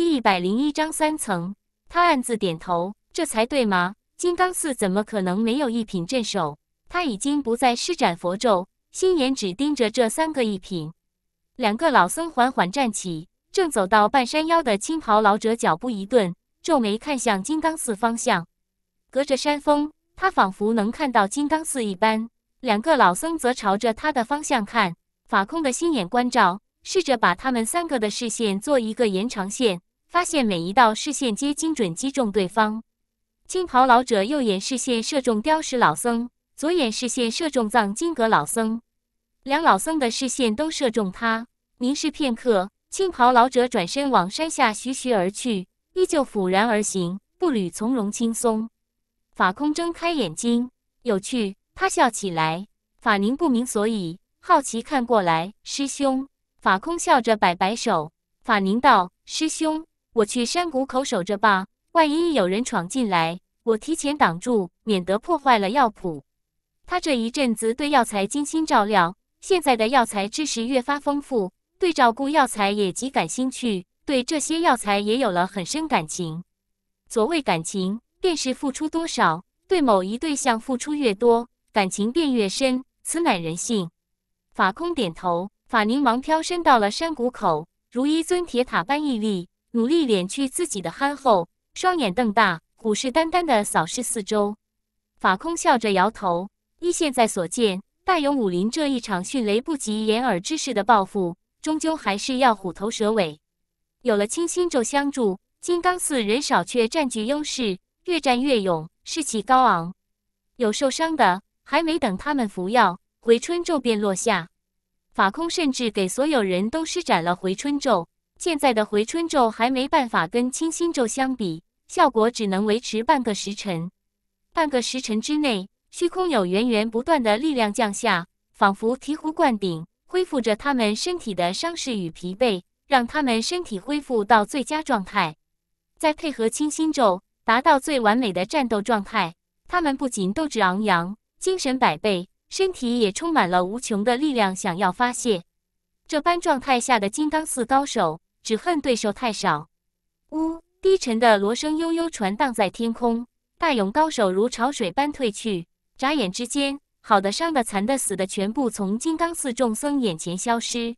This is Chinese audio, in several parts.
第一百零一张三层，他暗自点头，这才对吗？金刚寺怎么可能没有一品镇守？他已经不再施展佛咒，心眼只盯着这三个一品。两个老僧缓缓站起，正走到半山腰的青袍老者脚步一顿，皱眉看向金刚寺方向。隔着山峰，他仿佛能看到金刚寺一般。两个老僧则朝着他的方向看。法空的心眼关照，试着把他们三个的视线做一个延长线。发现每一道视线皆精准击中对方。青袍老者右眼视线射中雕石老僧，左眼视线射中藏经阁老僧。两老僧的视线都射中他，凝视片刻。青袍老者转身往山下徐徐而去，依旧俯然而行，步履从容轻松。法空睁开眼睛，有趣，他笑起来。法宁不明所以，好奇看过来。师兄，法空笑着摆摆手。法宁道：“师兄。”我去山谷口守着吧，万一有人闯进来，我提前挡住，免得破坏了药谱。他这一阵子对药材精心照料，现在的药材知识越发丰富，对照顾药材也极感兴趣，对这些药材也有了很深感情。所谓感情，便是付出多少，对某一对象付出越多，感情便越深，此乃人性。法空点头，法宁忙飘身到了山谷口，如一尊铁塔般屹立。努力敛去自己的憨厚，双眼瞪大，虎视眈眈地扫视四周。法空笑着摇头，依现在所见，大勇武林这一场迅雷不及掩耳之势的报复，终究还是要虎头蛇尾。有了清心咒相助，金刚寺人少却占据优势，越战越勇，士气高昂。有受伤的，还没等他们服药，回春咒便落下。法空甚至给所有人都施展了回春咒。现在的回春咒还没办法跟清心咒相比，效果只能维持半个时辰。半个时辰之内，虚空有源源不断的力量降下，仿佛醍醐灌顶，恢复着他们身体的伤势与疲惫，让他们身体恢复到最佳状态。再配合清心咒，达到最完美的战斗状态。他们不仅斗志昂扬，精神百倍，身体也充满了无穷的力量，想要发泄。这般状态下的金刚四高手。只恨对手太少。呜，低沉的锣声悠悠传荡在天空。大勇高手如潮水般退去，眨眼之间，好的、伤的、残的、死的，全部从金刚寺众僧眼前消失，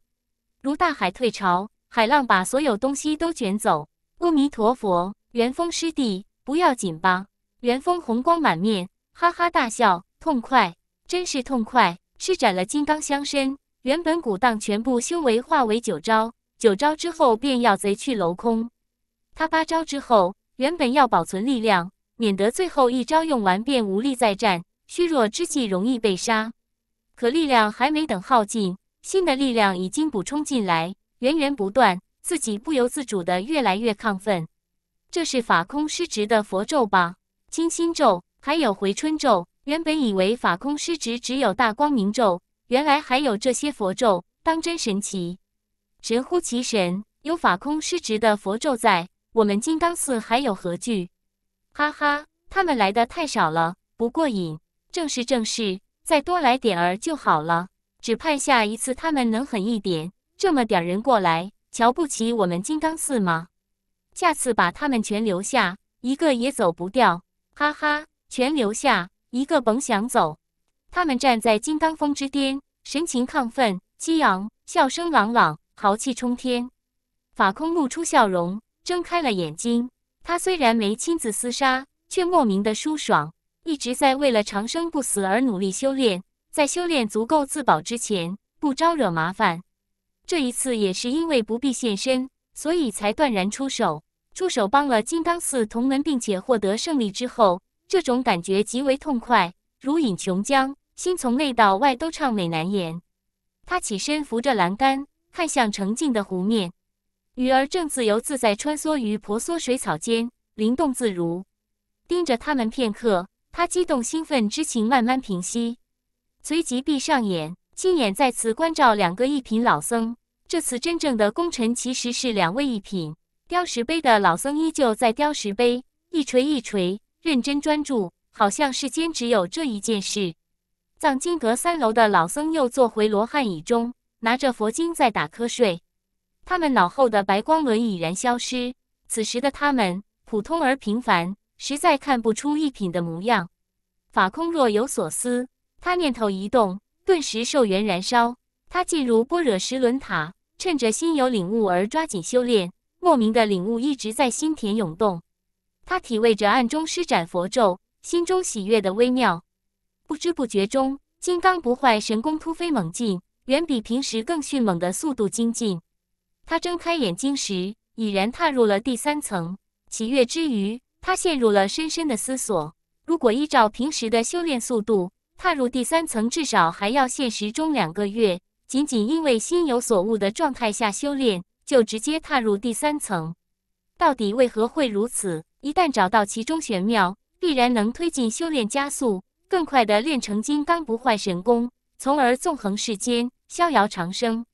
如大海退潮，海浪把所有东西都卷走。阿弥陀佛，元丰师弟，不要紧吧？元丰红光满面，哈哈大笑，痛快，真是痛快！施展了金刚相身，原本古荡全部修为化为九招。九招之后便要贼去楼空，他八招之后原本要保存力量，免得最后一招用完便无力再战，虚弱之际容易被杀。可力量还没等耗尽，新的力量已经补充进来，源源不断，自己不由自主的越来越亢奋。这是法空失职的佛咒吧？清心咒，还有回春咒。原本以为法空失职只有大光明咒，原来还有这些佛咒，当真神奇。神乎其神！有法空失职的佛咒在，我们金刚寺还有何惧？哈哈，他们来的太少了，不过瘾。正是，正是，再多来点儿就好了。只盼下一次他们能狠一点。这么点儿人过来，瞧不起我们金刚寺吗？下次把他们全留下，一个也走不掉。哈哈，全留下，一个甭想走。他们站在金刚峰之巅，神情亢奋激昂，笑声朗朗。豪气冲天，法空露出笑容，睁开了眼睛。他虽然没亲自厮杀，却莫名的舒爽。一直在为了长生不死而努力修炼，在修炼足够自保之前，不招惹麻烦。这一次也是因为不必现身，所以才断然出手，出手帮了金刚寺同门，并且获得胜利之后，这种感觉极为痛快，如饮琼浆，心从内到外都畅美难言。他起身扶着栏杆。看向澄净的湖面，鱼儿正自由自在穿梭于婆娑水草间，灵动自如。盯着他们片刻，他激动兴奋之情慢慢平息，随即闭上眼，亲眼再次关照两个一品老僧。这次真正的功臣其实是两位一品雕石碑的老僧，依旧在雕石碑，一锤一锤，认真专注，好像世间只有这一件事。藏经阁三楼的老僧又坐回罗汉椅中。拿着佛经在打瞌睡，他们脑后的白光轮已然消失。此时的他们普通而平凡，实在看不出一品的模样。法空若有所思，他念头一动，顿时寿元燃烧。他进入般若石轮塔，趁着心有领悟而抓紧修炼。莫名的领悟一直在心田涌动，他体味着暗中施展佛咒，心中喜悦的微妙。不知不觉中，金刚不坏神功突飞猛进。远比平时更迅猛的速度精进。他睁开眼睛时，已然踏入了第三层。喜悦之余，他陷入了深深的思索。如果依照平时的修炼速度，踏入第三层至少还要现实中两个月。仅仅因为心有所悟的状态下修炼，就直接踏入第三层，到底为何会如此？一旦找到其中玄妙，必然能推进修炼加速，更快的练成金刚不坏神功。从而纵横世间，逍遥长生。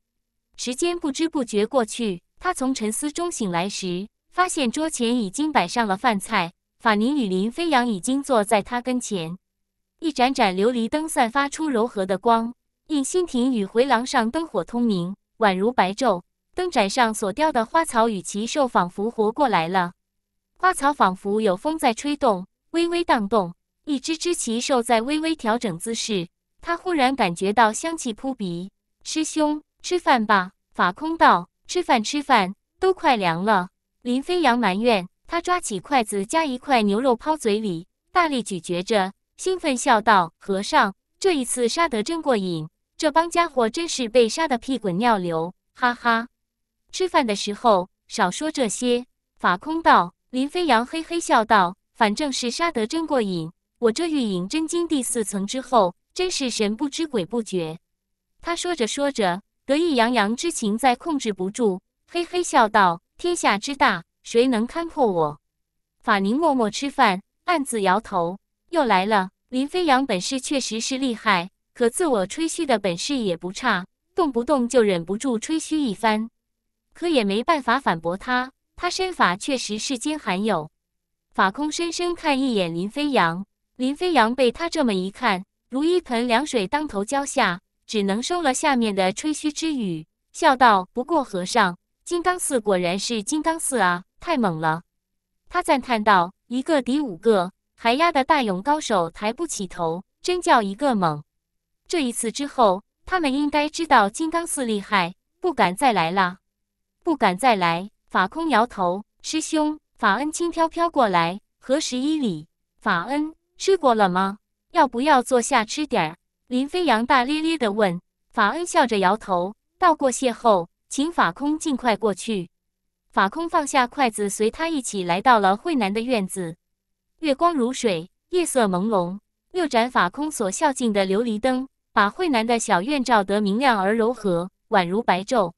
时间不知不觉过去，他从沉思中醒来时，发现桌前已经摆上了饭菜。法宁与林飞扬已经坐在他跟前。一盏盏琉璃灯散发出柔和的光，映心亭与回廊上灯火通明，宛如白昼。灯盏上所雕的花草与奇兽仿佛活过来了，花草仿佛有风在吹动，微微荡动；一只只奇兽在微微调整姿势。他忽然感觉到香气扑鼻，师兄，吃饭吧。法空道：“吃饭，吃饭，都快凉了。”林飞扬埋怨他，抓起筷子夹一块牛肉抛嘴里，大力咀嚼着，兴奋笑道：“和尚，这一次杀得真过瘾，这帮家伙真是被杀得屁滚尿流，哈哈！”吃饭的时候少说这些。法空道：“林飞扬，嘿嘿笑道，反正是杀得真过瘾，我这御影真经第四层之后。”真是神不知鬼不觉。他说着说着，得意洋洋之情在控制不住，嘿嘿笑道：“天下之大，谁能堪破我？”法宁默默吃饭，暗自摇头。又来了。林飞扬本事确实是厉害，可自我吹嘘的本事也不差，动不动就忍不住吹嘘一番。可也没办法反驳他。他身法确实是间罕有。法空深深看一眼林飞扬，林飞扬被他这么一看。如一盆凉水当头浇下，只能收了下面的吹嘘之语，笑道：“不过，和尚，金刚寺果然是金刚寺啊，太猛了！”他赞叹道：“一个抵五个，还压得大勇高手抬不起头，真叫一个猛！”这一次之后，他们应该知道金刚寺厉害，不敢再来啦，不敢再来。法空摇头，师兄法恩轻飘飘过来，合十一里？法恩，吃过了吗？要不要坐下吃点儿？林飞扬大咧咧地问。法恩笑着摇头，道过谢后，请法空尽快过去。法空放下筷子，随他一起来到了慧南的院子。月光如水，夜色朦胧。六盏法空所孝敬的琉璃灯，把慧南的小院照得明亮而柔和，宛如白昼。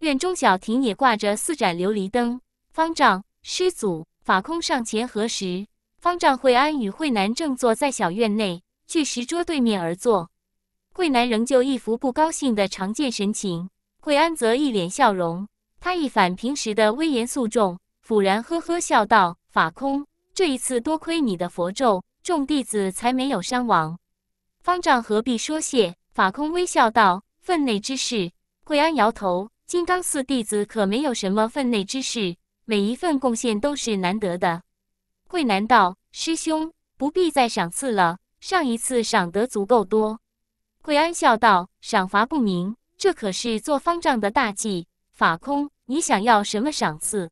院中小亭也挂着四盏琉璃灯。方丈、师祖，法空上前合十。方丈慧安与慧南正坐在小院内，巨石桌对面而坐。慧南仍旧一副不高兴的常见神情，慧安则一脸笑容。他一反平时的威严肃重，俯然呵呵笑道：“法空，这一次多亏你的佛咒，众弟子才没有伤亡。方丈何必说谢？”法空微笑道：“分内之事。”惠安摇头：“金刚寺弟子可没有什么分内之事，每一份贡献都是难得的。”惠南道。师兄不必再赏赐了，上一次赏得足够多。慧安笑道：“赏罚不明，这可是做方丈的大忌。”法空，你想要什么赏赐？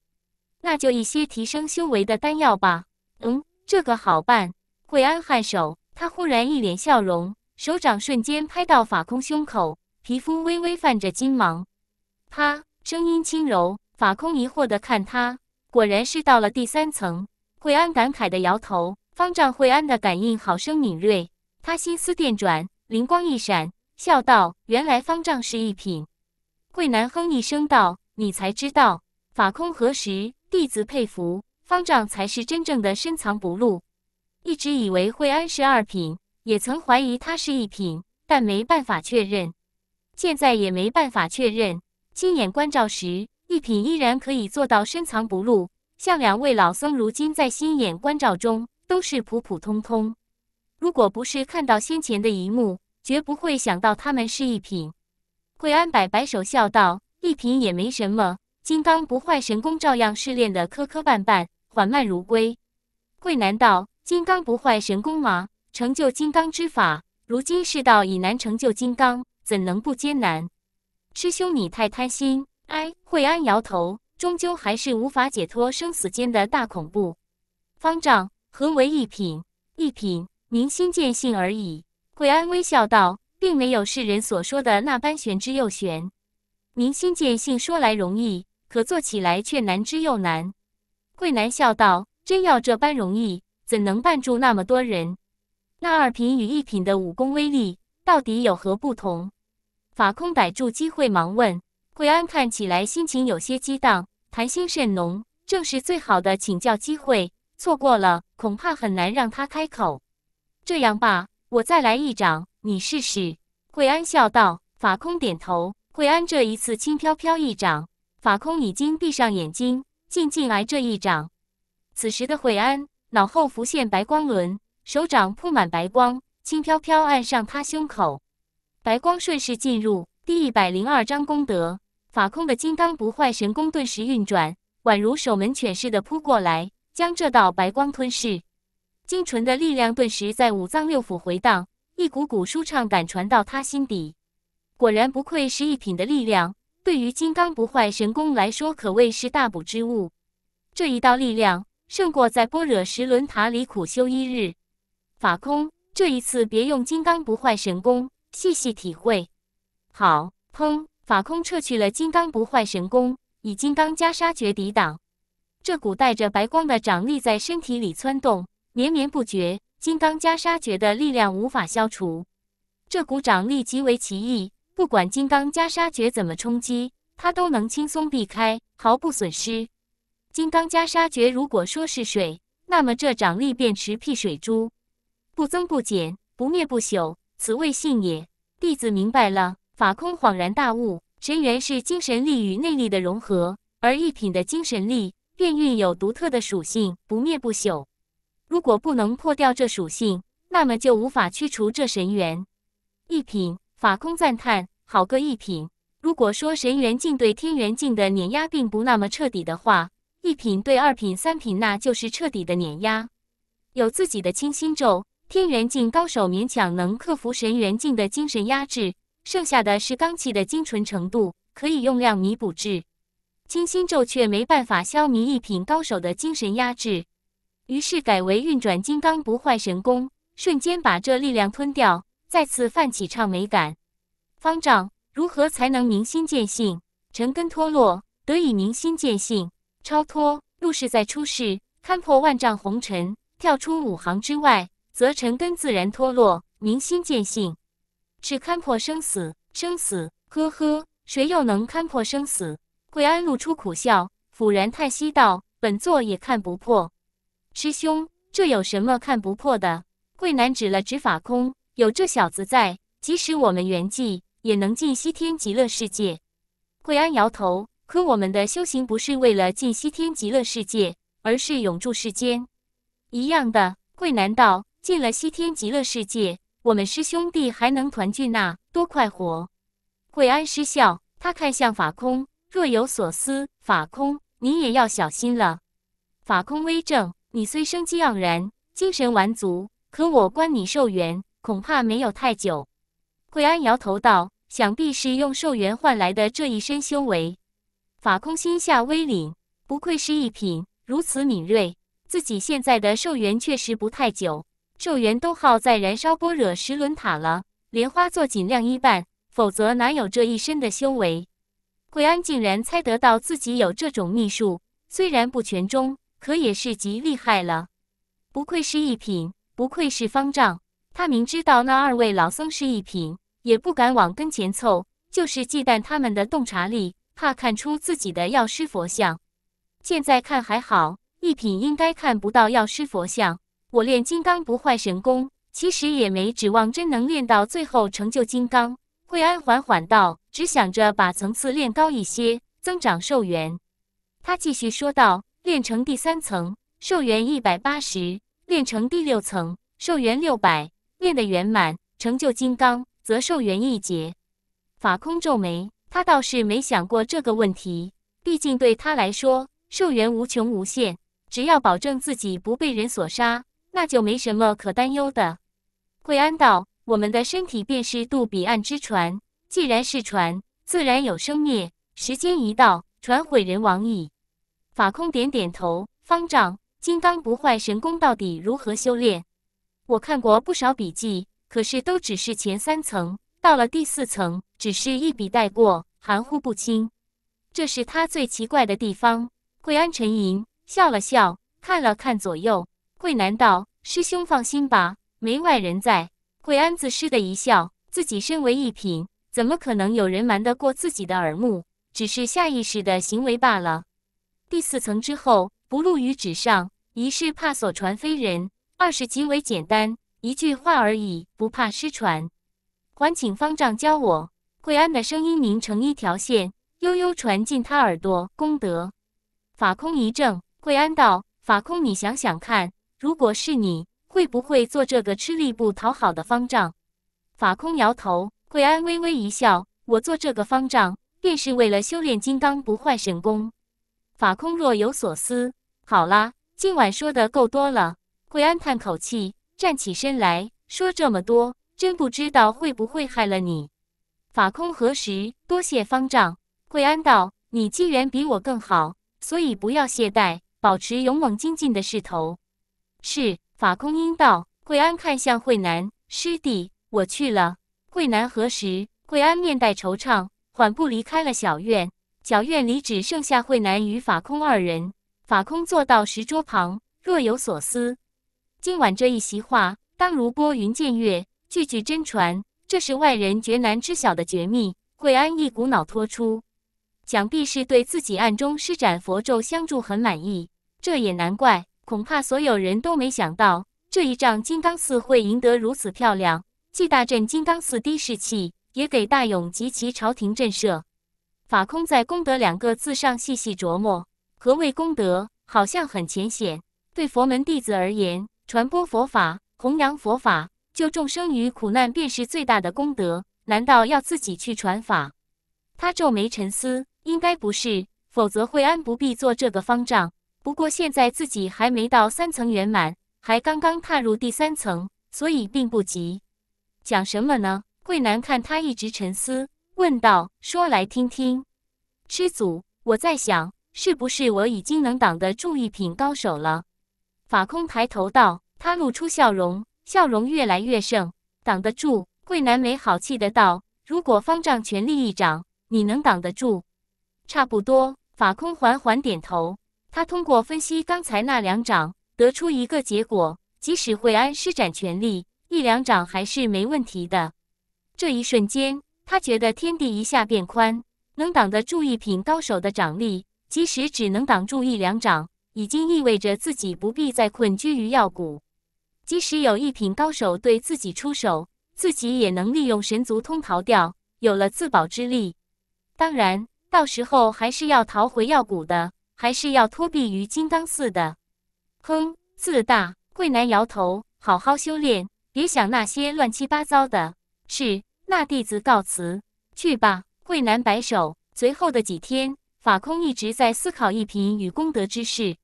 那就一些提升修为的丹药吧。嗯，这个好办。慧安颔首，他忽然一脸笑容，手掌瞬间拍到法空胸口，皮肤微微泛着金芒。啪，声音轻柔。法空疑惑的看他，果然是到了第三层。惠安感慨地摇头。方丈惠安的感应好生敏锐，他心思电转，灵光一闪，笑道：“原来方丈是一品。”桂南哼一声道：“你才知道。”法空合时？弟子佩服。方丈才是真正的深藏不露。一直以为惠安是二品，也曾怀疑他是一品，但没办法确认，现在也没办法确认。亲眼观照时，一品依然可以做到深藏不露。像两位老僧，如今在心眼关照中都是普普通通。如果不是看到先前的一幕，绝不会想到他们是一品。惠安摆摆手笑道：“一品也没什么，金刚不坏神功照样试炼的磕磕绊绊，缓慢如龟。”惠难道金刚不坏神功吗？成就金刚之法，如今世道已难成就金刚，怎能不艰难？师兄，你太贪心。哎，惠安摇头。终究还是无法解脱生死间的大恐怖。方丈，何为一品？一品，明心见性而已。桂安微笑道，并没有世人所说的那般玄之又玄。明心见性说来容易，可做起来却难之又难。桂南笑道：“真要这般容易，怎能绊住那么多人？”那二品与一品的武功威力到底有何不同？法空逮住机会忙问。桂安看起来心情有些激荡。谈心甚浓，正是最好的请教机会。错过了，恐怕很难让他开口。这样吧，我再来一掌，你试试。”惠安笑道。法空点头。惠安这一次轻飘飘一掌，法空已经闭上眼睛，静静挨这一掌。此时的惠安脑后浮现白光轮，手掌铺满白光，轻飘飘按上他胸口，白光顺势进入第一百零二章功德。法空的金刚不坏神功顿时运转，宛如守门犬似的扑过来，将这道白光吞噬。精纯的力量顿时在五脏六腑回荡，一股股舒畅感传到他心底。果然不愧是一品的力量，对于金刚不坏神功来说，可谓是大补之物。这一道力量胜过在般若石轮塔里苦修一日。法空，这一次别用金刚不坏神功，细细体会。好，砰。法空撤去了金刚不坏神功，以金刚袈裟诀抵挡。这股带着白光的掌力在身体里窜动，绵绵不绝。金刚袈裟诀的力量无法消除。这股掌力极为奇异，不管金刚袈裟诀怎么冲击，它都能轻松避开，毫不损失。金刚袈裟诀如果说是水，那么这掌力便持辟水珠，不增不减，不灭不朽，此谓性也。弟子明白了。法空恍然大悟，神元是精神力与内力的融合，而一品的精神力便蕴有独特的属性，不灭不朽。如果不能破掉这属性，那么就无法驱除这神元。一品，法空赞叹：“好个一品！如果说神元境对天元境的碾压并不那么彻底的话，一品对二品、三品那就是彻底的碾压。有自己的清心咒，天元境高手勉强能克服神元境的精神压制。”剩下的是罡气的精纯程度，可以用量弥补至。清心咒却没办法消弭一品高手的精神压制，于是改为运转金刚不坏神功，瞬间把这力量吞掉，再次泛起畅美感。方丈，如何才能明心见性，尘根脱落，得以明心见性、超脱？入世再出世，堪破万丈红尘，跳出五行之外，则尘根自然脱落，明心见性。是勘破生死，生死。呵呵，谁又能勘破生死？桂安露出苦笑，抚然叹息道：“本座也看不破。”师兄，这有什么看不破的？桂南指了指法空，有这小子在，即使我们圆寂，也能进西天极乐世界。桂安摇头：“可我们的修行不是为了进西天极乐世界，而是永驻世间。”一样的，桂南道：“进了西天极乐世界。”我们师兄弟还能团聚，那多快活！惠安失笑，他看向法空，若有所思。法空，你也要小心了。法空微怔：“你虽生机盎然，精神完足，可我观你寿元，恐怕没有太久。惠安摇头道：“想必是用寿元换来的这一身修为。”法空心下微凛，不愧是一品，如此敏锐，自己现在的寿元确实不太久。寿元都耗在燃烧波惹石轮塔了，莲花坐尽量一半，否则哪有这一身的修为？桂安竟然猜得到自己有这种秘术，虽然不全中，可也是极厉害了。不愧是一品，不愧是方丈。他明知道那二位老僧是一品，也不敢往跟前凑，就是忌惮他们的洞察力，怕看出自己的药师佛像。现在看还好，一品应该看不到药师佛像。我练金刚不坏神功，其实也没指望真能练到最后成就金刚。惠安缓缓道：“只想着把层次练高一些，增长寿元。”他继续说道：“练成第三层，寿元一百八十；练成第六层，寿元六百；练得圆满，成就金刚，则寿元一劫。”法空皱眉，他倒是没想过这个问题。毕竟对他来说，寿元无穷无限，只要保证自己不被人所杀。那就没什么可担忧的。慧安道：“我们的身体便是渡彼岸之船，既然是船，自然有生灭。时间一到，船毁人亡矣。”法空点点头。方丈：“金刚不坏神功到底如何修炼？我看过不少笔记，可是都只是前三层，到了第四层，只是一笔带过，含糊不清。这是他最奇怪的地方。”慧安沉吟，笑了笑，看了看左右。桂南道师兄放心吧，没外人在。桂安自失的一笑，自己身为一品，怎么可能有人瞒得过自己的耳目？只是下意识的行为罢了。第四层之后不露于纸上，一是怕所传非人，二是极为简单，一句话而已，不怕失传。还请方丈教我。桂安的声音凝成一条线，悠悠传进他耳朵。功德。法空一怔，桂安道：“法空，你想想看。”如果是你会不会做这个吃力不讨好的方丈？法空摇头，惠安微微一笑：“我做这个方丈，便是为了修炼金刚不坏神功。”法空若有所思。好啦，今晚说的够多了。惠安叹口气，站起身来说：“这么多，真不知道会不会害了你。”法空何时多谢方丈？惠安道：“你机缘比我更好，所以不要懈怠，保持勇猛精进的势头。”是法空应道，惠安看向慧南师弟，我去了。慧南何时？惠安面带惆怅，缓步离开了小院。小院里只剩下慧南与法空二人。法空坐到石桌旁，若有所思。今晚这一席话，当如拨云见月，句句真传。这是外人绝难知晓的绝密。惠安一股脑托出，想必是对自己暗中施展佛咒相助很满意。这也难怪。恐怕所有人都没想到，这一仗金刚寺会赢得如此漂亮，既大振金刚寺的士气，也给大勇及其朝廷震慑。法空在“功德”两个字上细细琢磨，何谓功德？好像很浅显。对佛门弟子而言，传播佛法、弘扬佛法、救众生于苦难，便是最大的功德。难道要自己去传法？他皱眉沉思，应该不是，否则惠安不必做这个方丈。不过现在自己还没到三层圆满，还刚刚踏入第三层，所以并不急。讲什么呢？桂南看他一直沉思，问道：“说来听听。”师祖，我在想，是不是我已经能挡得住一品高手了？法空抬头道，他露出笑容，笑容越来越盛。挡得住？桂南没好气的道：“如果方丈全力一掌，你能挡得住？”差不多。法空缓缓点头。他通过分析刚才那两掌，得出一个结果：即使惠安施展全力，一两掌还是没问题的。这一瞬间，他觉得天地一下变宽，能挡得住一品高手的掌力，即使只能挡住一两掌，已经意味着自己不必再困居于药谷。即使有一品高手对自己出手，自己也能利用神族通逃掉，有了自保之力。当然，到时候还是要逃回药谷的。还是要托庇于金刚寺的，哼，自大。桂南摇头，好好修炼，别想那些乱七八糟的。是，那弟子告辞，去吧。桂南摆手。随后的几天，法空一直在思考一品与功德之事。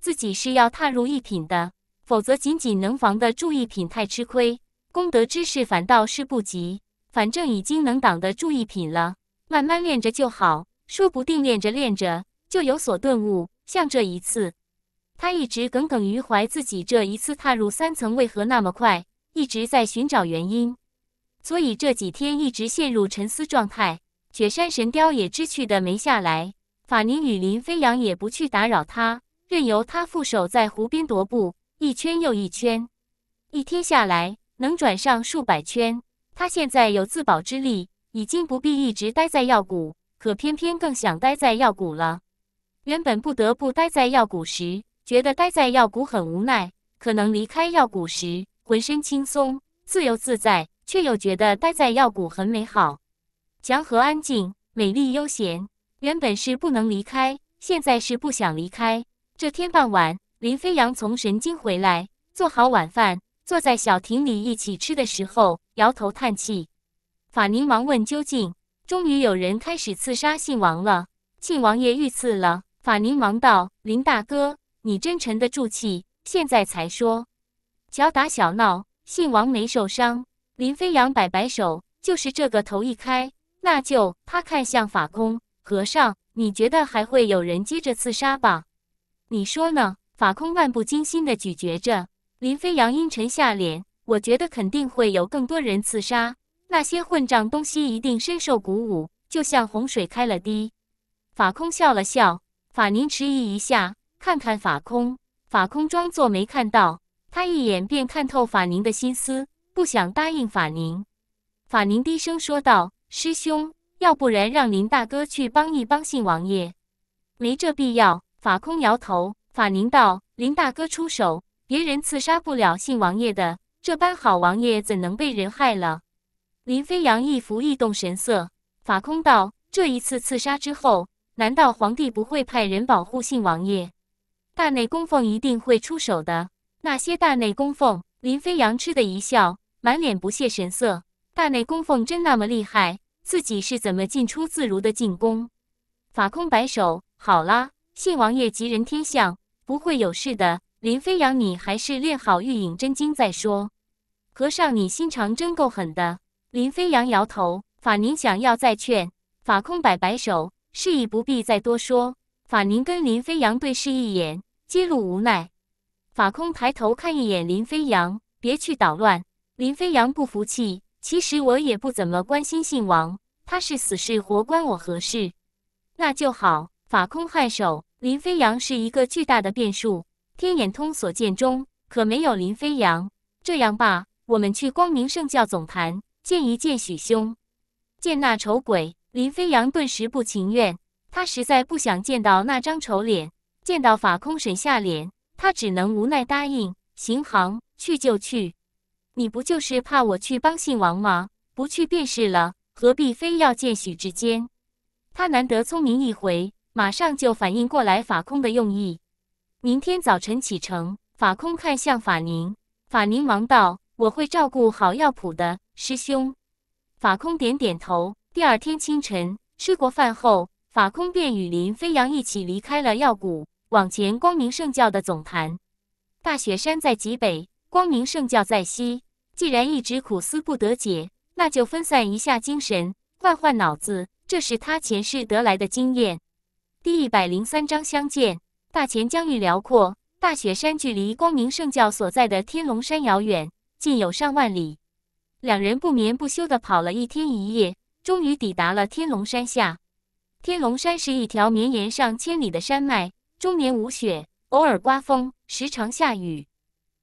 自己是要踏入一品的，否则仅仅能防得住一品太吃亏，功德之事反倒是不急。反正已经能挡得住一品了，慢慢练着就好，说不定练着练着。就有所顿悟，像这一次，他一直耿耿于怀，自己这一次踏入三层为何那么快，一直在寻找原因，所以这几天一直陷入沉思状态。雪山神雕也知趣的没下来，法尼与林飞扬也不去打扰他，任由他负手在湖边踱步，一圈又一圈，一天下来能转上数百圈。他现在有自保之力，已经不必一直待在药谷，可偏偏更想待在药谷了。原本不得不待在药谷时，觉得待在药谷很无奈；可能离开药谷时，浑身轻松、自由自在，却又觉得待在药谷很美好、祥和、安静、美丽、悠闲。原本是不能离开，现在是不想离开。这天傍晚，林飞扬从神京回来，做好晚饭，坐在小亭里一起吃的时候，摇头叹气。法宁王问究竟，终于有人开始刺杀信王了，信王爷遇刺了。法宁忙道：“林大哥，你真沉得住气，现在才说小打小闹，姓王没受伤。”林飞扬摆摆手：“就是这个头一开，那就……”他看向法空和尚：“你觉得还会有人接着刺杀吧？你说呢？”法空漫不经心地咀嚼着。林飞扬阴沉下脸：“我觉得肯定会有更多人刺杀，那些混账东西一定深受鼓舞，就像洪水开了堤。”法空笑了笑。法宁迟疑一下，看看法空，法空装作没看到，他一眼便看透法宁的心思，不想答应法宁。法宁低声说道：“师兄，要不然让林大哥去帮一帮信王爷，没这必要。”法空摇头。法宁道：“林大哥出手，别人刺杀不了信王爷的，这般好王爷怎能被人害了？”林飞扬一幅异动神色。法空道：“这一次刺杀之后。”难道皇帝不会派人保护信王爷？大内供奉一定会出手的。那些大内供奉，林飞扬嗤的一笑，满脸不屑神色。大内供奉真那么厉害？自己是怎么进出自如的进宫？法空摆手，好啦，信王爷吉人天相，不会有事的。林飞扬，你还是练好玉影真经再说。和尚，你心肠真够狠的。林飞扬摇头。法宁想要再劝，法空摆摆手。事已不必再多说。法宁跟林飞扬对视一眼，揭露无奈。法空抬头看一眼林飞扬，别去捣乱。林飞扬不服气，其实我也不怎么关心姓王，他是死是活关我何事？那就好。法空颔首。林飞扬是一个巨大的变数，天眼通所见中可没有林飞扬。这样吧，我们去光明圣教总坛见一见许兄，见那丑鬼。林飞扬顿时不情愿，他实在不想见到那张丑脸。见到法空沈下脸，他只能无奈答应：“行行，去就去。你不就是怕我去帮信王吗？不去便是了，何必非要见许志坚？”他难得聪明一回，马上就反应过来法空的用意。明天早晨启程。法空看向法宁，法宁忙道：“我会照顾好药铺的师兄。”法空点点头。第二天清晨吃过饭后，法空便与林飞扬一起离开了药谷，往前光明圣教的总坛。大雪山在极北，光明圣教在西。既然一直苦思不得解，那就分散一下精神，换换脑子。这是他前世得来的经验。第一百零三章相见。大乾疆域辽阔，大雪山距离光明圣教所在的天龙山遥远，近有上万里。两人不眠不休地跑了一天一夜。终于抵达了天龙山下。天龙山是一条绵延上千里的山脉，终年无雪，偶尔刮风，时常下雨，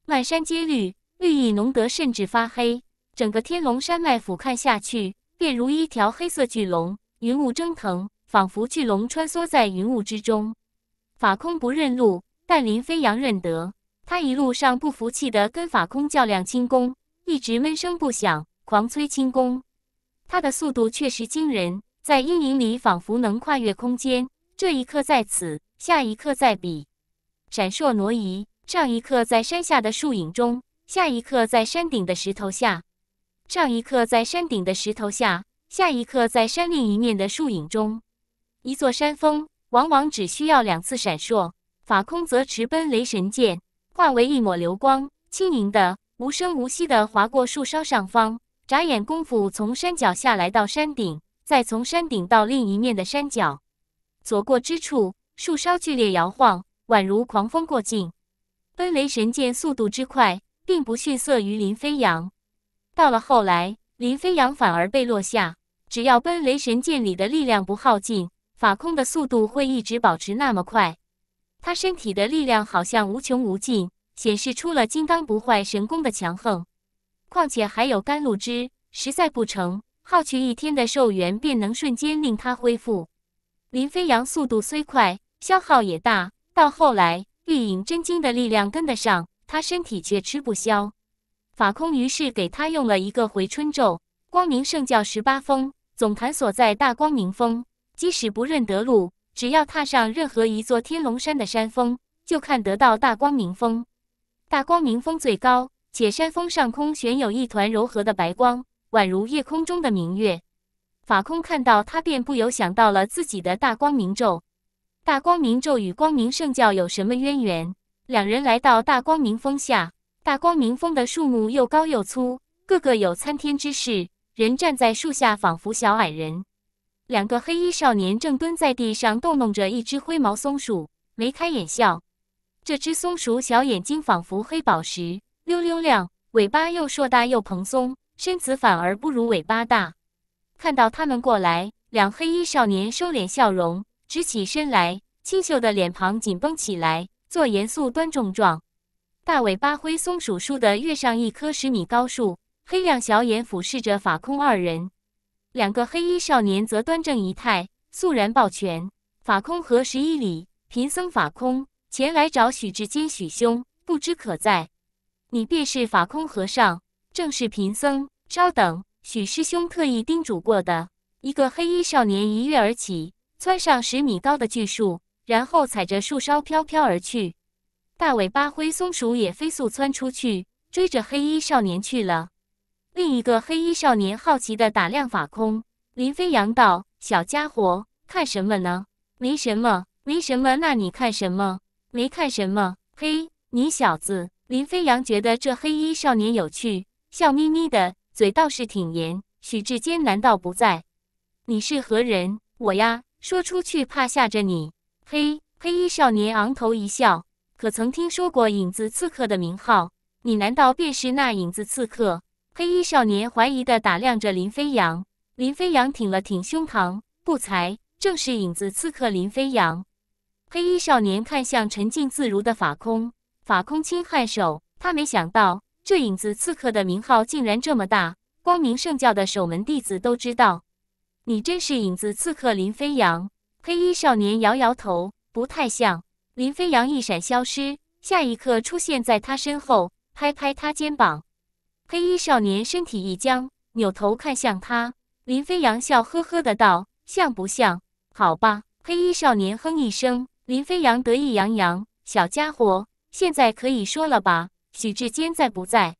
满山皆绿，绿意浓得甚至发黑。整个天龙山脉俯瞰下去，便如一条黑色巨龙，云雾蒸腾，仿佛巨龙穿梭在云雾之中。法空不认路，但林飞扬认得。他一路上不服气地跟法空较量轻功，一直闷声不响，狂催轻功。他的速度确实惊人，在阴影里仿佛能跨越空间。这一刻在此，下一刻在彼，闪烁挪移。上一刻在山下的树影中，下一刻在山顶的石头下。上一刻在山顶的石头下，下一刻在山另一面的树影中。一座山峰，往往只需要两次闪烁。法空则驰奔雷神剑，化为一抹流光，轻盈的、无声无息的划过树梢上方。眨眼功夫，从山脚下来到山顶，再从山顶到另一面的山脚，所过之处，树梢剧烈摇晃，宛如狂风过境。奔雷神剑速度之快，并不逊色于林飞扬。到了后来，林飞扬反而被落下。只要奔雷神剑里的力量不耗尽，法空的速度会一直保持那么快。他身体的力量好像无穷无尽，显示出了金刚不坏神功的强横。况且还有甘露汁，实在不成，耗去一天的寿元，便能瞬间令他恢复。林飞扬速度虽快，消耗也大，到后来御影真经的力量跟得上，他身体却吃不消。法空于是给他用了一个回春咒。光明圣教十八峰总坛所在大光明峰，即使不认得路，只要踏上任何一座天龙山的山峰，就看得到大光明峰。大光明峰最高。且山峰上空悬有一团柔和的白光，宛如夜空中的明月。法空看到他，便不由想到了自己的大光明咒。大光明咒与光明圣教有什么渊源？两人来到大光明峰下，大光明峰的树木又高又粗，个个有参天之势，人站在树下仿佛小矮人。两个黑衣少年正蹲在地上逗弄着一只灰毛松鼠，眉开眼笑。这只松鼠小眼睛仿佛黑宝石。溜溜亮，尾巴又硕大又蓬松，身子反而不如尾巴大。看到他们过来，两黑衣少年收敛笑容，直起身来，清秀的脸庞紧绷起来，做严肃端重状。大尾巴灰松鼠倏地跃上一棵十米高树，黑亮小眼俯视着法空二人。两个黑衣少年则端正仪态，肃然抱拳。法空和十一里贫僧法空，前来找许志坚许兄，不知可在？”你便是法空和尚，正是贫僧。稍等，许师兄特意叮嘱过的。一个黑衣少年一跃而起，窜上十米高的巨树，然后踩着树梢飘飘而去。大尾巴灰松鼠也飞速窜出去，追着黑衣少年去了。另一个黑衣少年好奇的打量法空，林飞扬道：“小家伙，看什么呢？没什么，没什么。那你看什么？没看什么。嘿，你小子。”林飞扬觉得这黑衣少年有趣，笑眯眯的嘴倒是挺严。许志坚难道不在？你是何人？我呀，说出去怕吓着你。嘿，黑衣少年昂头一笑，可曾听说过影子刺客的名号？你难道便是那影子刺客？黑衣少年怀疑的打量着林飞扬。林飞扬挺了挺胸膛，不才，正是影子刺客林飞扬。黑衣少年看向沉静自如的法空。法空轻颔首，他没想到这影子刺客的名号竟然这么大，光明圣教的守门弟子都知道。你真是影子刺客林飞扬？黑衣少年摇摇头，不太像。林飞扬一闪消失，下一刻出现在他身后，拍拍他肩膀。黑衣少年身体一僵，扭头看向他。林飞扬笑呵呵的道：“像不像？”好吧。黑衣少年哼一声。林飞扬得意洋洋：“小家伙。”现在可以说了吧？许志坚在不在？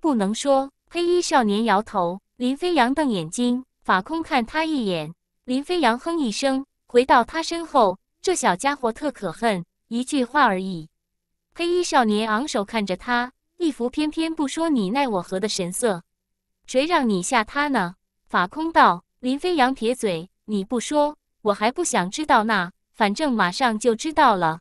不能说。黑衣少年摇头，林飞扬瞪眼睛，法空看他一眼，林飞扬哼一声，回到他身后。这小家伙特可恨，一句话而已。黑衣少年昂首看着他，一副偏偏不说你奈我何的神色。谁让你吓他呢？法空道。林飞扬撇嘴，你不说，我还不想知道呢。反正马上就知道了。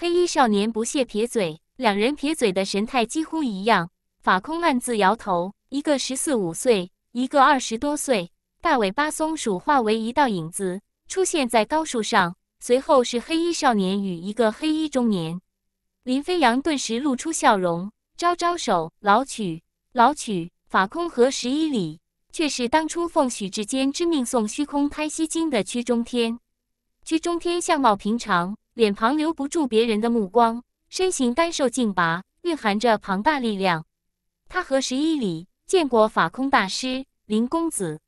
黑衣少年不屑撇嘴，两人撇嘴的神态几乎一样。法空暗自摇头，一个十四五岁，一个二十多岁。大尾巴松鼠化为一道影子，出现在高树上。随后是黑衣少年与一个黑衣中年。林飞扬顿时露出笑容，招招手：“老曲，老曲。”法空和十一里，却是当初奉许志坚之命送《虚空胎息经》的曲中天。曲中天相貌平常。脸庞留不住别人的目光，身形干瘦劲拔，蕴含着庞大力量。他和十一里见过法空大师、林公子、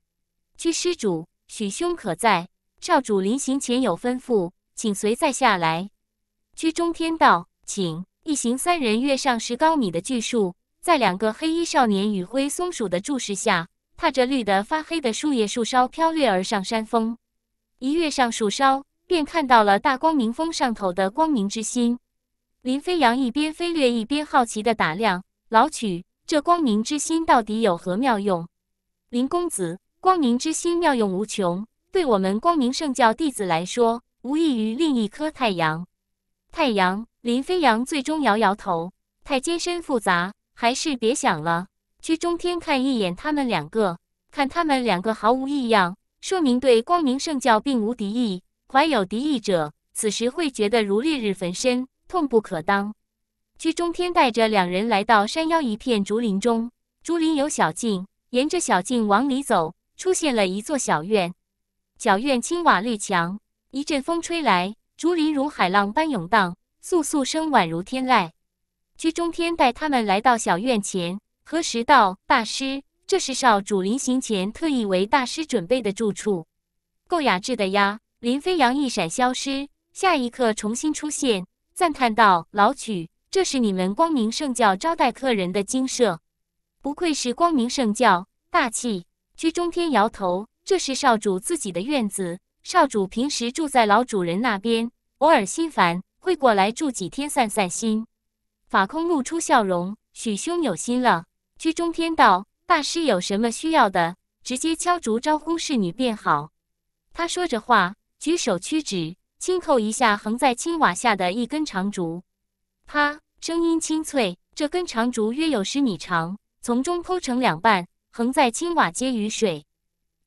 区施主、许兄，可在少主临行前有吩咐，请随在下来。区中天道，请一行三人跃上十高米的巨树，在两个黑衣少年与灰松鼠的注视下，踏着绿得发黑的树叶树梢飘掠而上山峰，一跃上树梢。便看到了大光明峰上头的光明之心，林飞扬一边飞掠一边好奇地打量老曲，这光明之心到底有何妙用？林公子，光明之心妙用无穷，对我们光明圣教弟子来说，无异于另一颗太阳。太阳，林飞扬最终摇摇头，太艰深复杂，还是别想了。去中天看一眼他们两个，看他们两个毫无异样，说明对光明圣教并无敌意。怀有敌意者，此时会觉得如烈日焚身，痛不可当。居中天带着两人来到山腰一片竹林中，竹林有小径，沿着小径往里走，出现了一座小院。小院青瓦绿墙，一阵风吹来，竹林如海浪般涌荡，簌簌声宛如天籁。居中天带他们来到小院前，何时道大师，这是少主临行前特意为大师准备的住处，够雅致的呀。林飞扬一闪消失，下一刻重新出现，赞叹道：“老曲，这是你们光明圣教招待客人的精舍，不愧是光明圣教，大气。”居中天摇头：“这是少主自己的院子，少主平时住在老主人那边，偶尔心烦会过来住几天散散心。”法空露出笑容：“许兄有心了。”居中天道：“大师有什么需要的，直接敲竹招呼侍女便好。”他说着话。举手屈指，轻叩一下横在青瓦下的一根长竹，啪，声音清脆。这根长竹约有十米长，从中剖成两半，横在青瓦接雨水。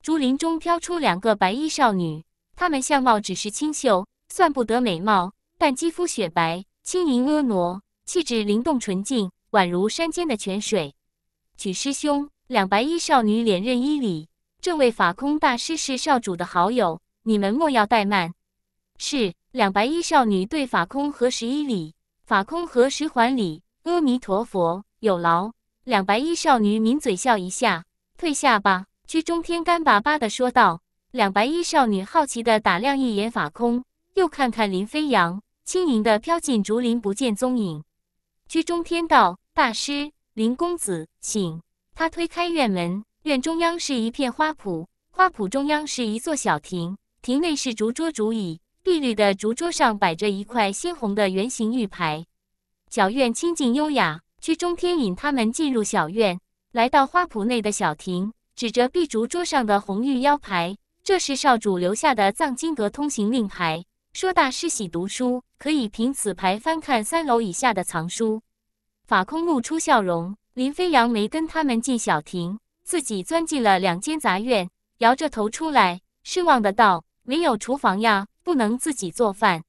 竹林中飘出两个白衣少女，她们相貌只是清秀，算不得美貌，但肌肤雪白，轻盈婀娜，气质灵动纯净，宛如山间的泉水。举师兄，两白衣少女脸认一里，这位法空大师是少主的好友。你们莫要怠慢。是两白衣少女对法空合十一礼，法空合十环礼。阿弥陀佛，有劳。两白衣少女抿嘴笑一下，退下吧。居中天干巴巴的说道。两白衣少女好奇的打量一眼法空，又看看林飞扬，轻盈的飘进竹林，不见踪影。居中天道大师，林公子，请。他推开院门，院中央是一片花圃，花圃中央是一座小亭。亭内是竹桌竹椅，碧绿的竹桌上摆着一块鲜红的圆形玉牌。小院清静优雅，曲中天引他们进入小院，来到花圃内的小亭，指着碧竹桌上的红玉腰牌：“这是少主留下的藏经阁通行令牌。说大师喜读书，可以凭此牌翻看三楼以下的藏书。”法空露出笑容，林飞扬没跟他们进小亭，自己钻进了两间杂院，摇着头出来，失望的道。没有厨房呀，不能自己做饭。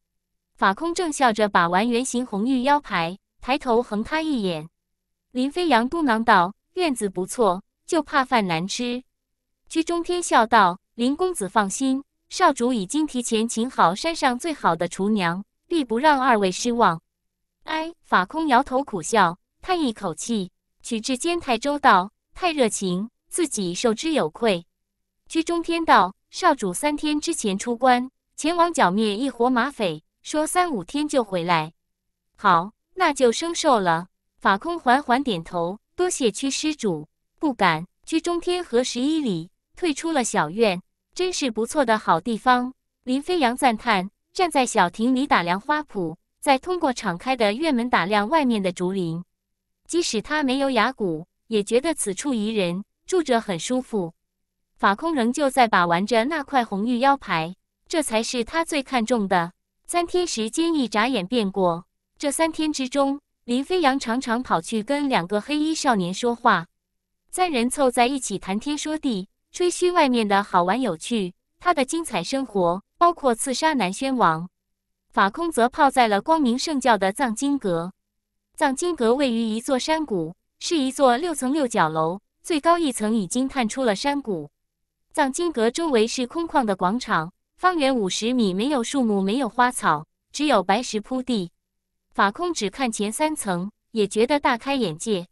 法空正笑着把玩圆形红玉腰牌，抬头横他一眼。林飞扬嘟囔道：“院子不错，就怕饭难吃。”居中天笑道：“林公子放心，少主已经提前请好山上最好的厨娘，必不让二位失望。”哎，法空摇头苦笑，叹一口气：“曲志坚太周到，太热情，自己受之有愧。”居中天道少主三天之前出关，前往剿灭一伙马匪，说三五天就回来。好，那就生受了。法空缓缓点头，多谢屈施主，不敢。居中天和十一里退出了小院，真是不错的好地方。林飞扬赞叹，站在小亭里打量花圃，再通过敞开的院门打量外面的竹林。即使他没有雅骨，也觉得此处宜人，住着很舒服。法空仍旧在把玩着那块红玉腰牌，这才是他最看重的。三天时间一眨眼便过，这三天之中，林飞扬常常跑去跟两个黑衣少年说话，三人凑在一起谈天说地，吹嘘外面的好玩有趣，他的精彩生活，包括刺杀南宣王。法空则泡在了光明圣教的藏经阁。藏经阁位于一座山谷，是一座六层六角楼，最高一层已经探出了山谷。藏经阁周围是空旷的广场，方圆五十米，没有树木，没有花草，只有白石铺地。法空只看前三层，也觉得大开眼界。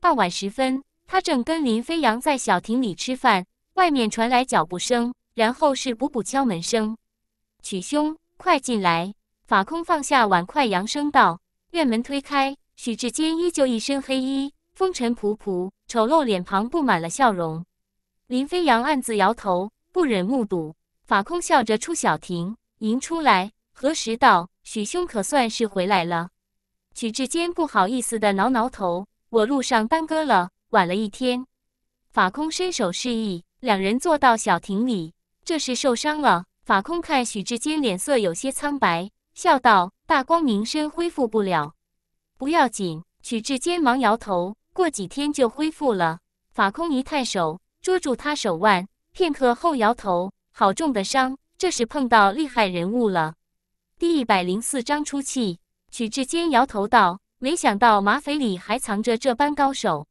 傍晚时分，他正跟林飞扬在小亭里吃饭，外面传来脚步声，然后是“补补”敲门声。“许兄，快进来！”法空放下碗筷，扬声道。院门推开，许志坚依旧一身黑衣，风尘仆仆，丑陋脸庞布满了笑容。林飞扬暗自摇头，不忍目睹。法空笑着出小亭，迎出来，何时到？许兄可算是回来了。许志坚不好意思地挠挠头：“我路上耽搁了，晚了一天。”法空伸手示意，两人坐到小亭里。这是受伤了？法空看许志坚脸色有些苍白，笑道：“大光明身恢复不了，不要紧。”许志坚忙摇头：“过几天就恢复了。”法空一探手。捉住他手腕，片刻后摇头：“好重的伤，这是碰到厉害人物了。”第一百零四章出气。曲志坚摇头道：“没想到马匪里还藏着这般高手。”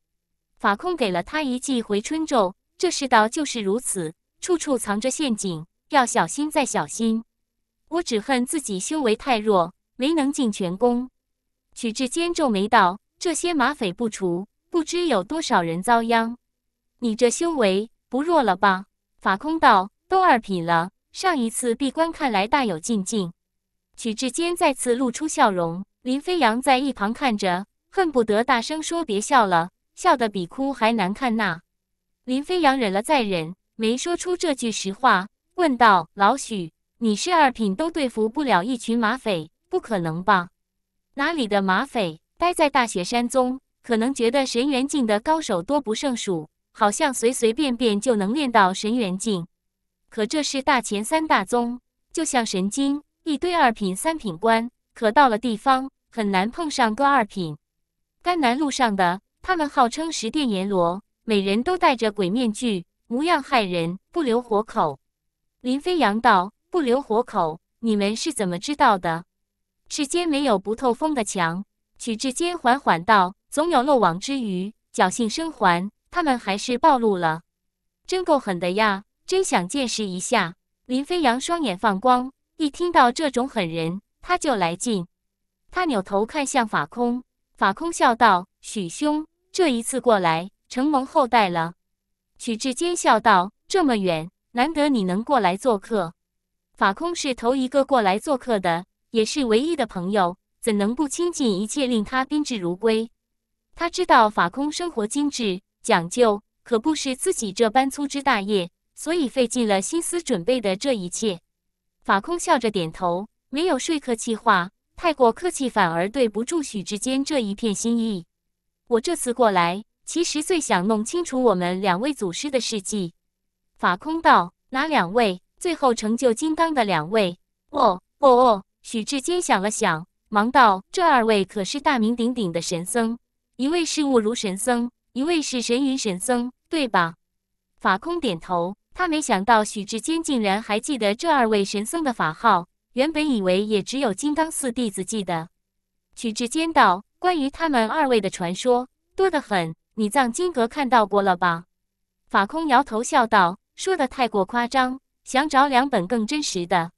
法控给了他一记回春咒。这世道就是如此，处处藏着陷阱，要小心再小心。我只恨自己修为太弱，没能尽全功。曲志坚皱眉道：“这些马匪不除，不知有多少人遭殃。”你这修为不弱了吧？法空道都二品了，上一次闭关看来大有进境。曲志坚再次露出笑容，林飞扬在一旁看着，恨不得大声说别笑了，笑得比哭还难看呐。林飞扬忍了再忍，没说出这句实话，问道：“老许，你是二品都对付不了一群马匪，不可能吧？”哪里的马匪？待在大雪山宗，可能觉得神元境的高手多不胜数。好像随随便便就能练到神元境，可这是大前三大宗，就像神经一堆二品三品官，可到了地方很难碰上个二品。甘南路上的他们号称十殿阎罗，每人都戴着鬼面具，模样骇人，不留活口。林飞扬道：“不留活口，你们是怎么知道的？”世间没有不透风的墙。曲志坚缓缓道：“总有漏网之鱼，侥幸生还。”他们还是暴露了，真够狠的呀！真想见识一下。林飞扬双眼放光，一听到这种狠人，他就来劲。他扭头看向法空，法空笑道：“许兄，这一次过来，承蒙厚待了。”许志坚笑道：“这么远，难得你能过来做客。”法空是头一个过来做客的，也是唯一的朋友，怎能不亲近？一切令他宾至如归。他知道法空生活精致。讲究可不是自己这般粗枝大叶，所以费尽了心思准备的这一切。法空笑着点头，没有说客气话，太过客气反而对不住许志坚这一片心意。我这次过来，其实最想弄清楚我们两位祖师的事迹。法空道：“哪两位？最后成就金刚的两位？”哦哦哦！许志坚想了想，忙道：“这二位可是大名鼎鼎的神僧，一位是悟如神僧。”一位是神云神僧，对吧？法空点头。他没想到许志坚竟然还记得这二位神僧的法号，原本以为也只有金刚寺弟子记得。许志坚道：“关于他们二位的传说多得很，你藏经阁看到过了吧？”法空摇头笑道：“说的太过夸张，想找两本更真实的。”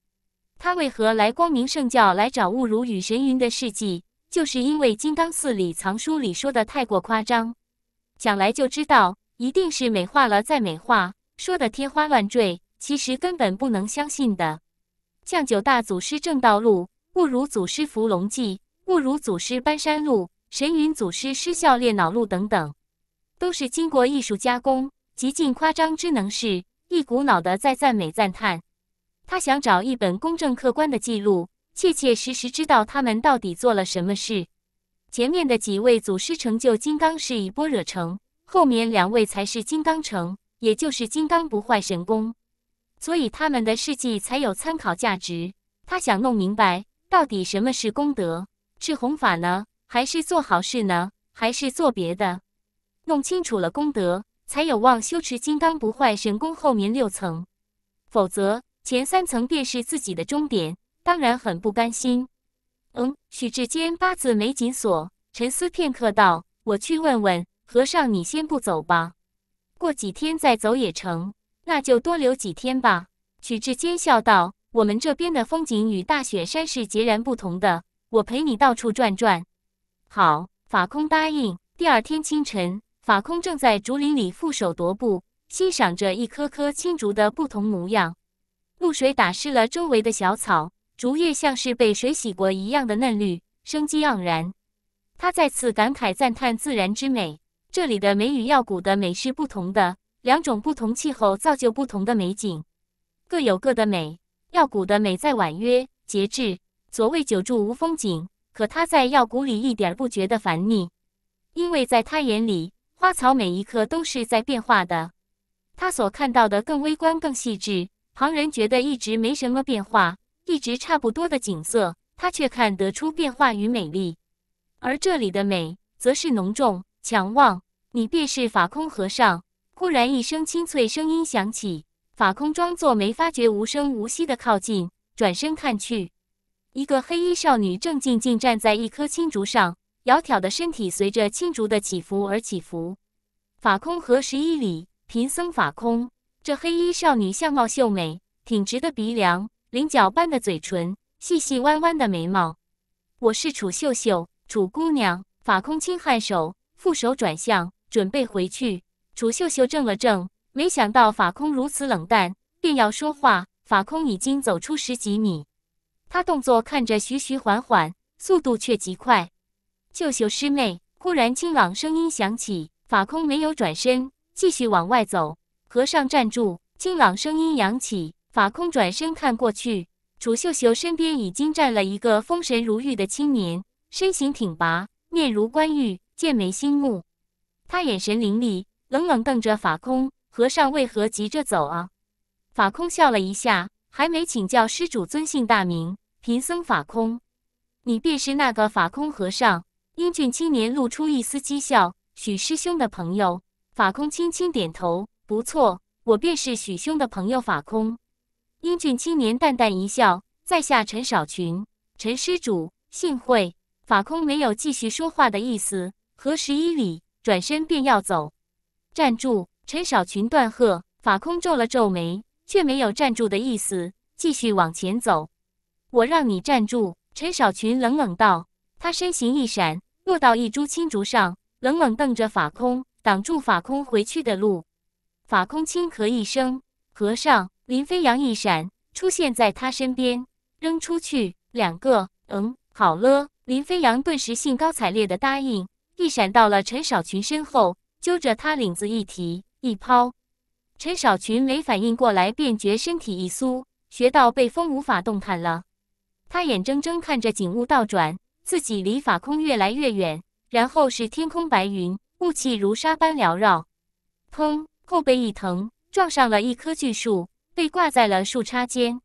他为何来光明圣教来找悟如与神云的事迹？就是因为金刚寺里藏书里说的太过夸张。讲来就知道，一定是美化了再美化，说的天花乱坠，其实根本不能相信的。像九大祖师正道录、不如祖师伏龙记、不如祖师搬山路、神云祖师失效炼脑录等等，都是经过艺术加工、极尽夸张之能事，一股脑的在赞美赞叹。他想找一本公正客观的记录，切切实实知道他们到底做了什么事。前面的几位祖师成就金刚是以般若成，后面两位才是金刚成，也就是金刚不坏神功，所以他们的事迹才有参考价值。他想弄明白，到底什么是功德？是弘法呢，还是做好事呢，还是做别的？弄清楚了功德，才有望修持金刚不坏神功后面六层，否则前三层便是自己的终点，当然很不甘心。嗯，许志坚八字没紧锁，沉思片刻，道：“我去问问和尚，你先不走吧，过几天再走也成。那就多留几天吧。”许志坚笑道：“我们这边的风景与大雪山是截然不同的，我陪你到处转转。”好，法空答应。第二天清晨，法空正在竹林里负手踱步，欣赏着一棵棵青竹的不同模样。露水打湿了周围的小草。竹叶像是被水洗过一样的嫩绿，生机盎然。他再次感慨赞叹自然之美。这里的美与药谷的美是不同的，两种不同气候造就不同的美景，各有各的美。药谷的美在婉约、节制。所谓久住无风景，可他在药谷里一点不觉得烦腻，因为在他眼里，花草每一刻都是在变化的。他所看到的更微观、更细致，旁人觉得一直没什么变化。一直差不多的景色，他却看得出变化与美丽。而这里的美，则是浓重、强旺。你便是法空和尚。忽然一声清脆声音响起，法空装作没发觉，无声无息的靠近，转身看去，一个黑衣少女正静静站在一棵青竹上，窈窕的身体随着青竹的起伏而起伏。法空和十一里，贫僧法空。这黑衣少女相貌秀美，挺直的鼻梁。菱角般的嘴唇，细细弯弯的眉毛。我是楚秀秀，楚姑娘。法空轻颔首，负手转向，准备回去。楚秀秀怔了怔，没想到法空如此冷淡，便要说话。法空已经走出十几米，他动作看着徐徐缓缓，速度却极快。秀秀师妹，忽然清朗声音响起。法空没有转身，继续往外走。和尚站住，清朗声音扬起。法空转身看过去，楚秀秀身边已经站了一个丰神如玉的青年，身形挺拔，面如冠玉，剑眉星目。他眼神凌厉，冷冷瞪着法空和尚：“为何急着走啊？”法空笑了一下，还没请教施主尊姓大名。贫僧法空，你便是那个法空和尚？英俊青年露出一丝讥笑：“许师兄的朋友。”法空轻轻点头：“不错，我便是许兄的朋友法空。”英俊青年淡淡一笑，在下陈少群，陈施主，幸会。法空没有继续说话的意思，合十一礼，转身便要走。站住！陈少群断喝。法空皱了皱眉，却没有站住的意思，继续往前走。我让你站住！陈少群冷冷道。他身形一闪，落到一株青竹上，冷冷瞪着法空，挡住法空回去的路。法空轻咳一声，和尚。林飞扬一闪出现在他身边，扔出去两个。嗯，好了。林飞扬顿时兴高采烈地答应，一闪到了陈少群身后，揪着他领子一提一抛。陈少群没反应过来，便觉身体一酥，穴道被风无法动弹了。他眼睁睁看着景物倒转，自己离法空越来越远，然后是天空白云，雾气如纱般缭绕。砰！后背一疼，撞上了一棵巨树。被挂在了树杈间，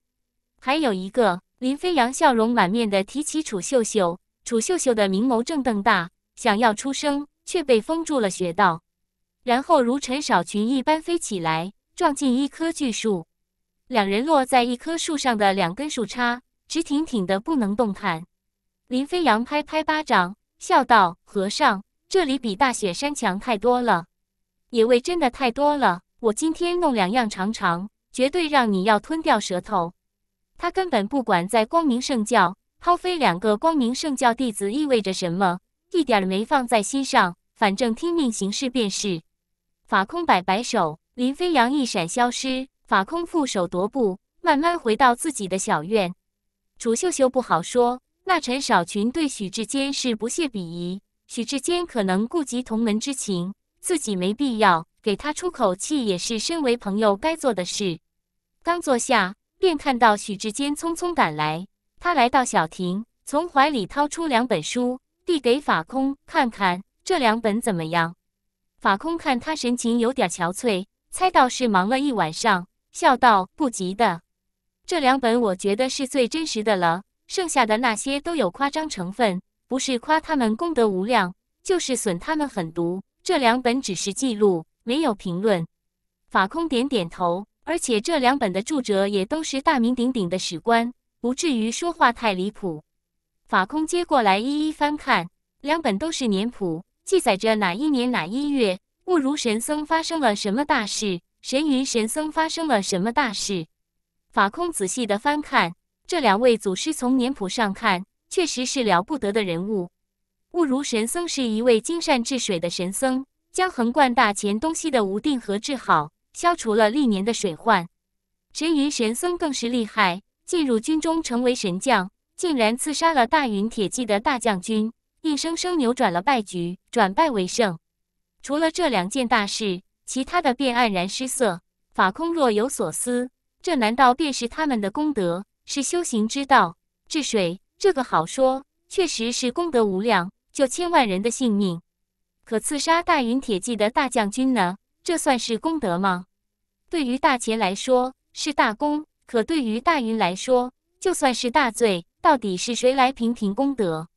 还有一个林飞扬笑容满面的提起楚秀秀，楚秀秀的明眸正瞪大，想要出声却被封住了穴道，然后如陈少群一般飞起来，撞进一棵巨树，两人落在一棵树上的两根树杈直挺挺的不能动弹，林飞扬拍拍巴掌，笑道：“和尚，这里比大雪山强太多了，野味真的太多了，我今天弄两样尝尝。”绝对让你要吞掉舌头！他根本不管在光明圣教抛飞两个光明圣教弟子意味着什么，一点没放在心上，反正听命行事便是。法空摆摆手，林飞扬一闪消失。法空负手踱步，慢慢回到自己的小院。楚秀秀不好说，那陈少群对许志坚是不屑鄙夷，许志坚可能顾及同门之情，自己没必要给他出口气，也是身为朋友该做的事。刚坐下，便看到许志坚匆匆赶来。他来到小亭，从怀里掏出两本书，递给法空看看这两本怎么样。法空看他神情有点憔悴，猜到是忙了一晚上，笑道：“不急的，这两本我觉得是最真实的了，剩下的那些都有夸张成分，不是夸他们功德无量，就是损他们狠毒。这两本只是记录，没有评论。”法空点点头。而且这两本的著者也都是大名鼎鼎的史官，不至于说话太离谱。法空接过来一一翻看，两本都是年谱，记载着哪一年哪一月，兀如神僧发生了什么大事，神云神僧发生了什么大事。法空仔细的翻看，这两位祖师从年谱上看，确实是了不得的人物。兀如神僧是一位精善治水的神僧，将横贯大前东西的无定河治好。消除了历年的水患，神云神孙更是厉害，进入军中成为神将，竟然刺杀了大云铁骑的大将军，硬生生扭转了败局，转败为胜。除了这两件大事，其他的便黯然失色。法空若有所思：这难道便是他们的功德？是修行之道？治水这个好说，确实是功德无量，救千万人的性命。可刺杀大云铁骑的大将军呢？这算是功德吗？对于大劫来说是大功，可对于大云来说就算是大罪。到底是谁来评评功德？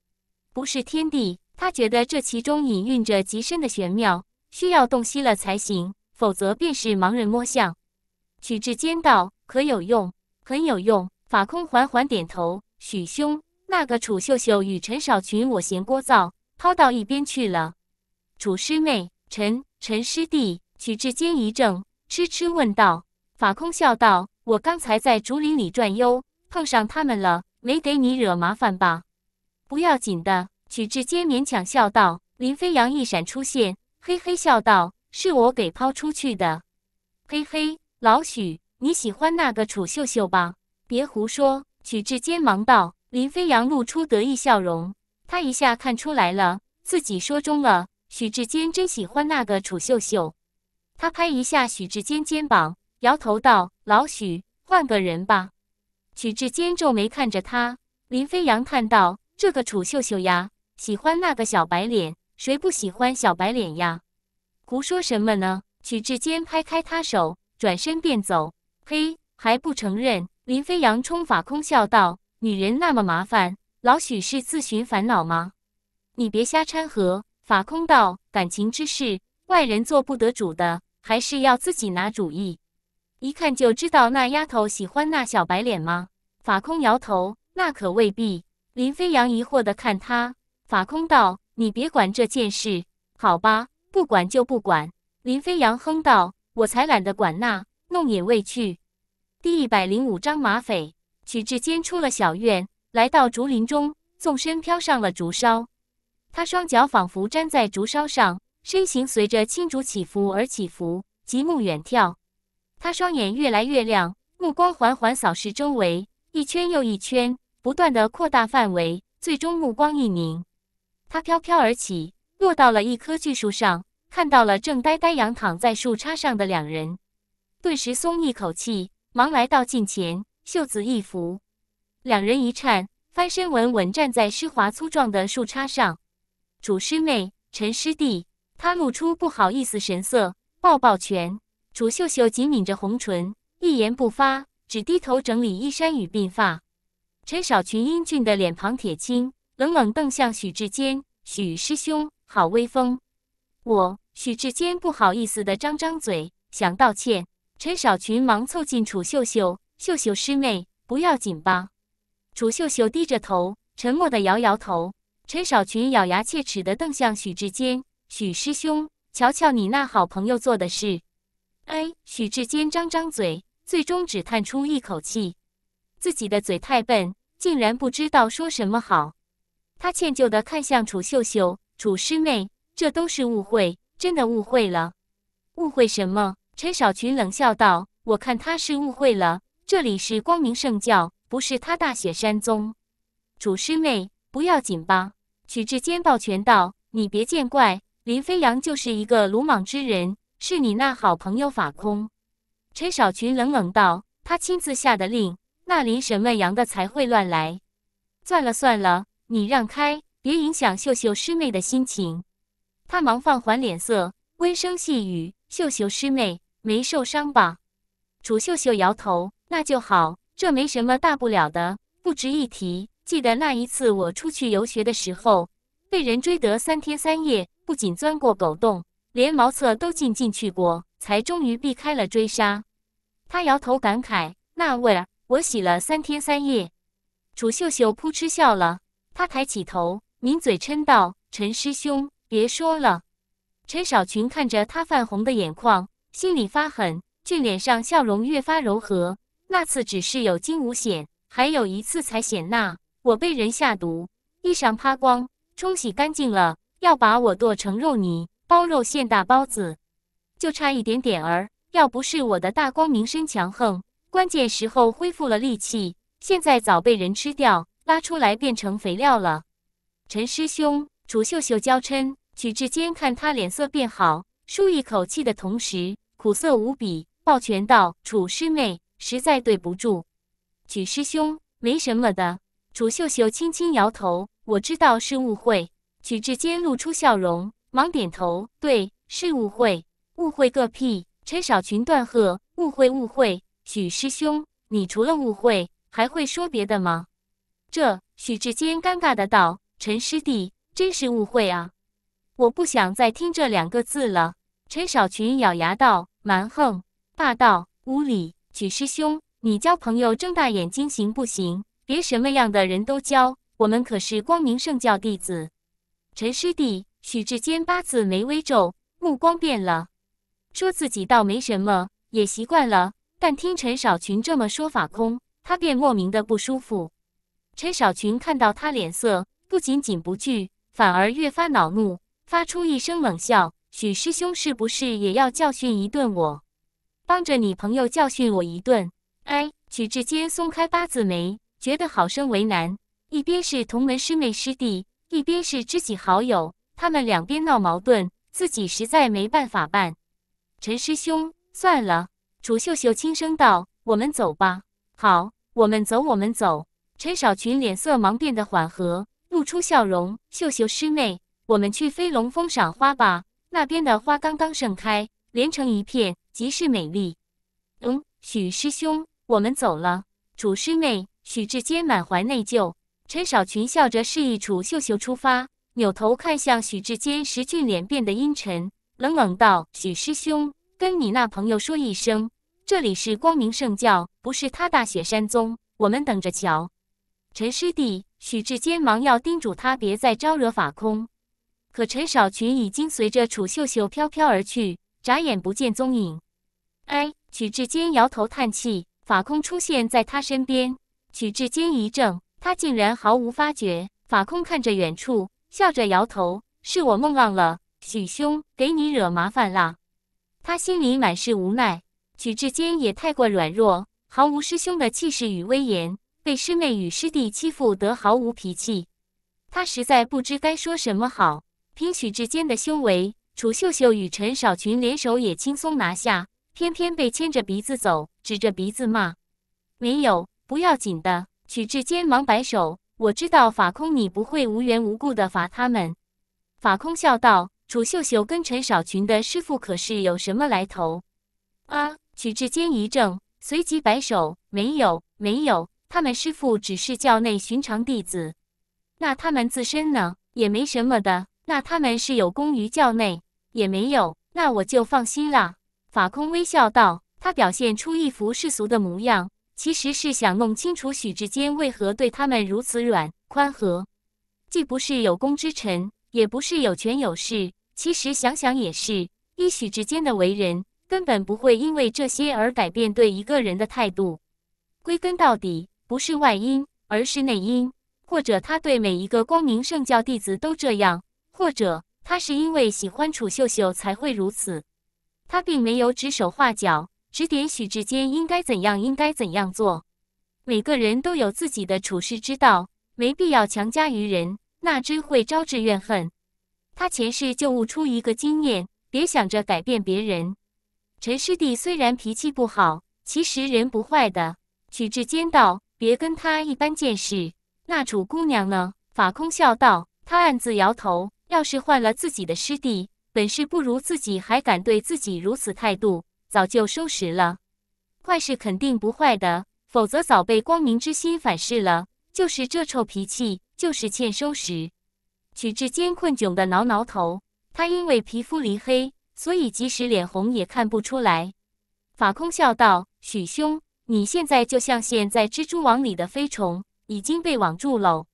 不是天地，他觉得这其中隐蕴着极深的玄妙，需要洞悉了才行，否则便是盲人摸象。取之间道：“可有用，很有用。”法空缓缓点头。许兄，那个楚秀秀与陈少群，我嫌聒噪，抛到一边去了。楚师妹，陈陈师弟。许志坚一怔，痴痴问道：“法空，笑道，我刚才在竹林里转悠，碰上他们了，没给你惹麻烦吧？不要紧的。”许志坚勉强笑道。林飞扬一闪出现，嘿嘿笑道：“是我给抛出去的。”嘿嘿，老许，你喜欢那个楚秀秀吧？别胡说。”许志坚忙道。林飞扬露出得意笑容，他一下看出来了，自己说中了。许志坚真喜欢那个楚秀秀。他拍一下许志坚肩膀，摇头道：“老许，换个人吧。”许志坚皱眉看着他，林飞扬叹道：“这个楚秀秀呀，喜欢那个小白脸，谁不喜欢小白脸呀？”“胡说什么呢？”许志坚拍开他手，转身便走。“嘿，还不承认？”林飞扬冲法空笑道：“女人那么麻烦，老许是自寻烦恼吗？你别瞎掺和。”法空道：“感情之事，外人做不得主的。”还是要自己拿主意。一看就知道那丫头喜欢那小白脸吗？法空摇头，那可未必。林飞扬疑惑的看他，法空道：“你别管这件事，好吧？不管就不管。”林飞扬哼道：“我才懒得管那弄也未去。”第一百零五章马匪。曲志坚出了小院，来到竹林中，纵身飘上了竹梢，他双脚仿佛粘在竹梢上。身形随着青竹起伏而起伏，极目远眺，他双眼越来越亮，目光缓缓扫视周围，一圈又一圈，不断的扩大范围，最终目光一凝。他飘飘而起，落到了一棵巨树上，看到了正呆呆仰躺在树杈上的两人，顿时松一口气，忙来到近前，袖子一拂，两人一颤，翻身稳稳站在湿滑粗壮的树杈上。主师妹，陈师弟。他露出不好意思神色，抱抱拳。楚秀秀紧抿着红唇，一言不发，只低头整理衣衫与鬓发。陈少群英俊的脸庞铁青，冷冷瞪向许志坚：“许师兄，好威风！”我许志坚不好意思的张张嘴，想道歉。陈少群忙凑近楚秀秀：“秀秀师妹，不要紧吧？”楚秀秀低着头，沉默的摇摇头。陈少群咬牙切齿的瞪向许志坚。许师兄，瞧瞧你那好朋友做的事！哎，许志坚张张嘴，最终只叹出一口气，自己的嘴太笨，竟然不知道说什么好。他歉疚的看向楚秀秀，楚师妹，这都是误会，真的误会了。误会什么？陈少群冷笑道：“我看他是误会了，这里是光明圣教，不是他大雪山宗。”楚师妹，不要紧吧？许志坚抱拳道：“你别见怪。”林飞扬就是一个鲁莽之人，是你那好朋友法空。陈少群冷冷道：“他亲自下的令，那林什么阳的才会乱来。”算了算了，你让开，别影响秀秀师妹的心情。他忙放缓脸色，温声细语：“秀秀师妹没受伤吧？”楚秀秀摇头：“那就好，这没什么大不了的，不值一提。”记得那一次我出去游学的时候，被人追得三天三夜。不仅钻过狗洞，连茅厕都进进去过，才终于避开了追杀。他摇头感慨：“那味儿，我洗了三天三夜。”楚秀秀扑哧笑了，她抬起头抿嘴嗔道：“陈师兄，别说了。”陈少群看着他泛红的眼眶，心里发狠，俊脸上笑容越发柔和。那次只是有惊无险，还有一次才险那我被人下毒，衣裳扒光，冲洗干净了。要把我剁成肉泥，包肉馅大包子，就差一点点儿。要不是我的大光明身强横，关键时候恢复了力气，现在早被人吃掉，拉出来变成肥料了。陈师兄，楚秀秀娇嗔。曲志坚看他脸色变好，舒一口气的同时，苦涩无比，抱拳道：“楚师妹，实在对不住。”曲师兄，没什么的。楚秀秀轻轻摇头，我知道是误会。许志坚露出笑容，忙点头：“对，是误会，误会个屁！”陈少群断喝：“误会，误会！许师兄，你除了误会还会说别的吗？”这许志坚尴尬的道：“陈师弟，真是误会啊！我不想再听这两个字了。”陈少群咬牙道：“蛮横、霸道、无理！许师兄，你交朋友睁大眼睛行不行？别什么样的人都交，我们可是光明圣教弟子。”陈师弟，许志坚八字眉微皱，目光变了，说自己倒没什么，也习惯了。但听陈少群这么说法空，他便莫名的不舒服。陈少群看到他脸色，不仅仅不惧，反而越发恼怒，发出一声冷笑：“许师兄是不是也要教训一顿我？帮着你朋友教训我一顿？”哎，许志坚松开八字眉，觉得好生为难，一边是同门师妹师弟。一边是知己好友，他们两边闹矛盾，自己实在没办法办。陈师兄，算了。”楚秀秀轻声道，“我们走吧。”“好，我们走，我们走。”陈少群脸色忙变得缓和，露出笑容。“秀秀师妹，我们去飞龙峰赏花吧。那边的花刚刚盛开，连成一片，极是美丽。”“嗯，许师兄，我们走了。”楚师妹，许志坚满怀内疚。陈少群笑着示意楚秀秀出发，扭头看向许志坚时，俊脸变得阴沉，冷冷道：“许师兄，跟你那朋友说一声，这里是光明圣教，不是他大雪山宗。我们等着瞧。”陈师弟，许志坚忙要叮嘱他别再招惹法空，可陈少群已经随着楚秀秀飘飘而去，眨眼不见踪影。哎，许志坚摇头叹气。法空出现在他身边，许志坚一怔。他竟然毫无发觉。法空看着远处，笑着摇头：“是我梦忘了，许兄给你惹麻烦了。”他心里满是无奈。许志坚也太过软弱，毫无师兄的气势与威严，被师妹与师弟欺负得毫无脾气。他实在不知该说什么好。凭许志坚的修为，楚秀秀与陈少群联手也轻松拿下，偏偏被牵着鼻子走，指着鼻子骂：“没有，不要紧的。”曲志坚忙摆手，我知道法空，你不会无缘无故的罚他们。法空笑道：“楚秀秀跟陈少群的师傅可是有什么来头？”啊！曲志坚一怔，随即摆手：“没有，没有，他们师傅只是教内寻常弟子。那他们自身呢？也没什么的。那他们是有功于教内，也没有。那我就放心了。”法空微笑道：“他表现出一副世俗的模样。”其实是想弄清楚许志坚为何对他们如此软宽和，既不是有功之臣，也不是有权有势。其实想想也是依许志坚的为人，根本不会因为这些而改变对一个人的态度。归根到底，不是外因，而是内因。或者他对每一个光明圣教弟子都这样，或者他是因为喜欢楚秀秀才会如此。他并没有指手画脚。指点许志坚应该怎样，应该怎样做。每个人都有自己的处事之道，没必要强加于人，那只会招致怨恨。他前世就悟出一个经验：别想着改变别人。陈师弟虽然脾气不好，其实人不坏的。许志坚道：“别跟他一般见识。”那楚姑娘呢？法空笑道：“他暗自摇头。要是换了自己的师弟，本事不如自己，还敢对自己如此态度？”早就收拾了，坏是肯定不坏的，否则早被光明之心反噬了。就是这臭脾气，就是欠收拾。许志坚困窘的挠挠头，他因为皮肤离黑，所以即使脸红也看不出来。法空笑道：“许兄，你现在就像现在蜘蛛网里的飞虫，已经被网住喽。”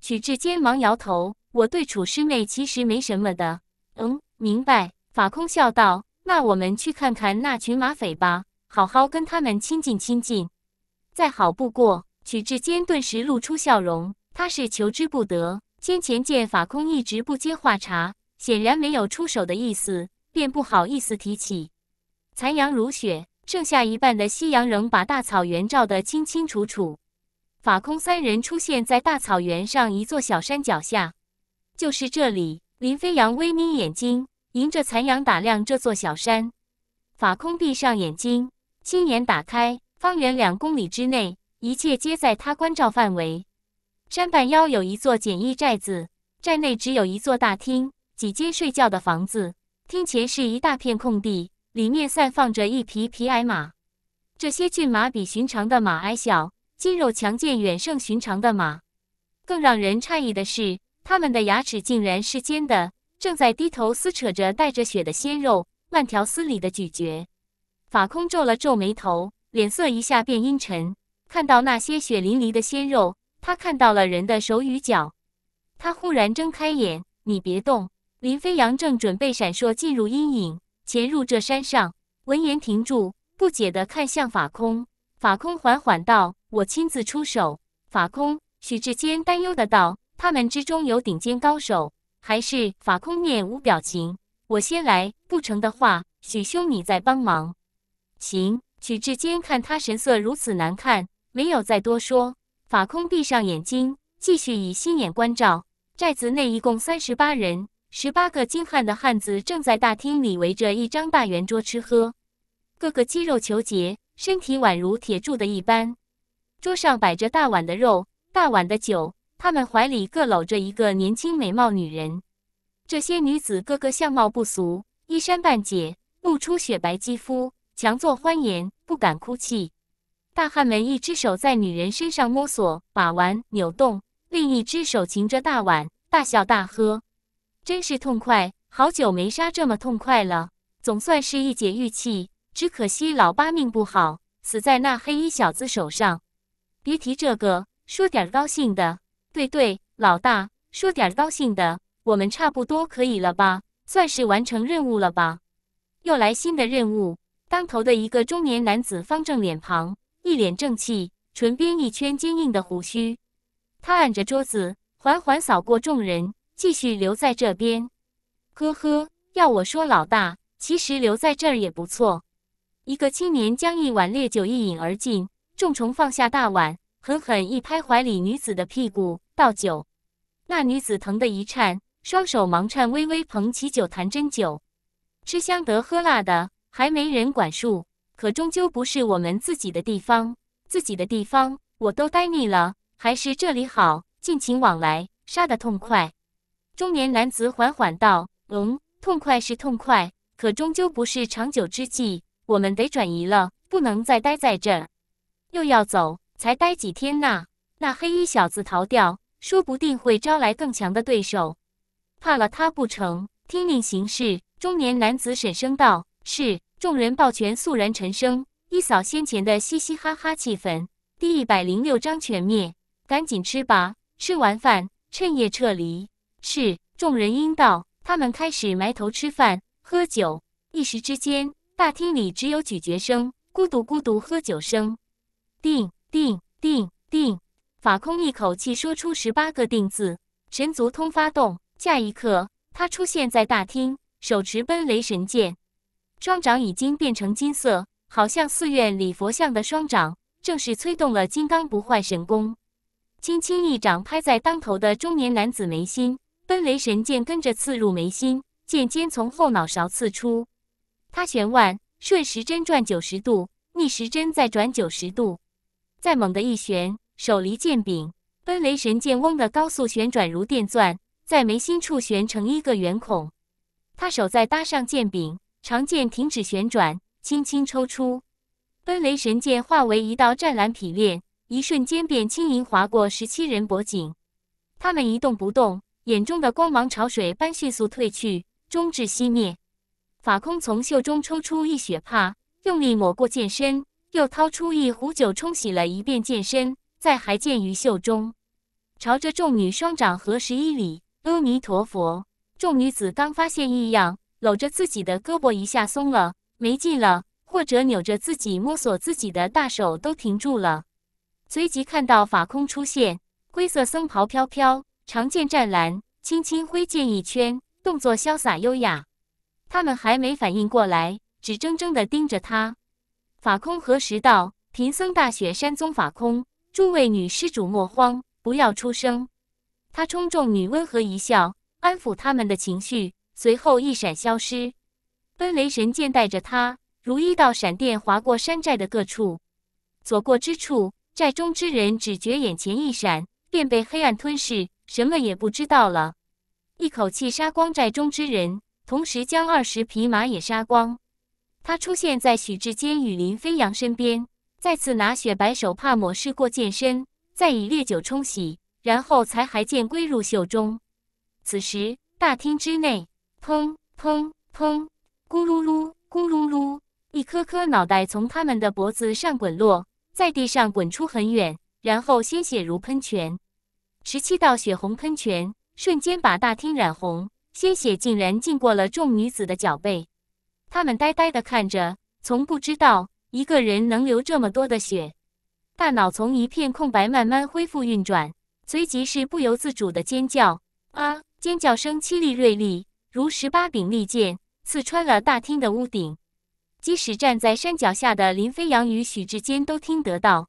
许志坚忙摇头：“我对楚师妹其实没什么的。”“嗯，明白。”法空笑道。那我们去看看那群马匪吧，好好跟他们亲近亲近，再好不过。曲志坚顿时露出笑容，他是求之不得。先前见法空一直不接话茬，显然没有出手的意思，便不好意思提起。残阳如雪，剩下一半的夕阳仍把大草原照得清清楚楚。法空三人出现在大草原上一座小山脚下，就是这里。林飞扬微眯眼睛。迎着残阳打量这座小山，法空闭上眼睛，亲眼打开。方圆两公里之内，一切皆在他关照范围。山半腰有一座简易寨子，寨内只有一座大厅，几间睡觉的房子。厅前是一大片空地，里面散放着一匹匹矮马。这些骏马比寻常的马矮小，肌肉强健，远胜寻常的马。更让人诧异的是，它们的牙齿竟然是尖的。正在低头撕扯着带着血的鲜肉，慢条斯理的咀嚼。法空皱了皱眉头，脸色一下变阴沉。看到那些血淋淋的鲜肉，他看到了人的手与脚。他忽然睁开眼：“你别动！”林飞扬正准备闪烁进入阴影，潜入这山上。闻言停住，不解的看向法空。法空缓缓道：“我亲自出手。”法空，许志坚担忧的道：“他们之中有顶尖高手。”还是法空面无表情。我先来，不成的话，许兄你再帮忙。行。许志坚看他神色如此难看，没有再多说。法空闭上眼睛，继续以心眼关照。寨子内一共三十八人，十八个精悍的汉子正在大厅里围着一张大圆桌吃喝，个个肌肉虬结，身体宛如铁铸的一般。桌上摆着大碗的肉，大碗的酒。他们怀里各搂着一个年轻美貌女人，这些女子个个相貌不俗，衣衫半解，露出雪白肌肤，强作欢颜，不敢哭泣。大汉们一只手在女人身上摸索、把玩、扭动，另一只手擎着大碗，大笑大喝，真是痛快！好久没杀这么痛快了，总算是一解郁气。只可惜老八命不好，死在那黑衣小子手上。别提这个，说点高兴的。对对，老大说点高兴的，我们差不多可以了吧？算是完成任务了吧？又来新的任务。当头的一个中年男子，方正脸庞，一脸正气，唇边一圈坚硬的胡须。他按着桌子，缓缓扫过众人，继续留在这边。呵呵，要我说，老大其实留在这儿也不错。一个青年将一碗烈酒一饮而尽，重重放下大碗，狠狠一拍怀里女子的屁股。倒酒，那女子疼得一颤，双手忙颤，微微捧起酒坛斟酒。吃香的喝辣的，还没人管束，可终究不是我们自己的地方。自己的地方，我都待腻了，还是这里好，尽情往来，杀得痛快。中年男子缓缓道：“嗯，痛快是痛快，可终究不是长久之计，我们得转移了，不能再待在这。又要走，才待几天呐？那黑衣小子逃掉。”说不定会招来更强的对手，怕了他不成？听令行事。中年男子沈声道：“是。”众人抱拳肃然沉声，一扫先前的嘻嘻哈哈气氛。第一百零六章全灭，赶紧吃吧！吃完饭，趁夜撤离。是。众人应道。他们开始埋头吃饭、喝酒，一时之间，大厅里只有咀嚼声、咕嘟咕嘟喝酒声。定定定定。法空一口气说出十八个定字，神足通发动。下一刻，他出现在大厅，手持奔雷神剑，双掌已经变成金色，好像寺院里佛像的双掌，正是催动了金刚不坏神功。轻轻一掌拍在当头的中年男子眉心，奔雷神剑跟着刺入眉心，剑尖从后脑勺刺出。他旋腕，顺时针转九十度，逆时针再转九十度，再猛地一旋。手离剑柄，奔雷神剑嗡的高速旋转，如电钻在眉心处旋成一个圆孔。他手再搭上剑柄，长剑停止旋转，轻轻抽出，奔雷神剑化为一道湛蓝匹裂，一瞬间便轻盈划过十七人脖颈。他们一动不动，眼中的光芒潮水般迅速褪去，终至熄灭。法空从袖中抽出一血帕，用力抹过剑身，又掏出一壶酒冲洗了一遍剑身。在还见于袖中，朝着众女双掌合十一礼，阿弥陀佛。众女子刚发现异样，搂着自己的胳膊一下松了，没劲了，或者扭着自己摸索自己的大手都停住了。随即看到法空出现，灰色僧袍飘飘，长剑湛蓝，轻轻挥剑一圈，动作潇洒优雅。他们还没反应过来，只怔怔的盯着他。法空何时到？贫僧大雪山宗法空。”诸位女施主莫慌，不要出声。他冲众女温和一笑，安抚他们的情绪，随后一闪消失。奔雷神剑带着他，如一道闪电划过山寨的各处，所过之处，寨中之人只觉眼前一闪，便被黑暗吞噬，什么也不知道了。一口气杀光寨中之人，同时将二十匹马也杀光。他出现在许志坚与林飞扬身边。再次拿雪白手帕抹拭过剑身，再以烈酒冲洗，然后才还剑归入袖中。此时大厅之内，砰砰砰，咕噜噜，咕噜噜，一颗颗脑袋从他们的脖子上滚落在地上，滚出很远，然后鲜血如喷泉，十七道血红喷泉瞬间把大厅染红，鲜血竟然浸过了众女子的脚背。他们呆呆地看着，从不知道。一个人能流这么多的血，大脑从一片空白慢慢恢复运转，随即是不由自主的尖叫啊！尖叫声凄厉锐利，如十八柄利剑刺穿了大厅的屋顶。即使站在山脚下的林飞扬与许志坚都听得到。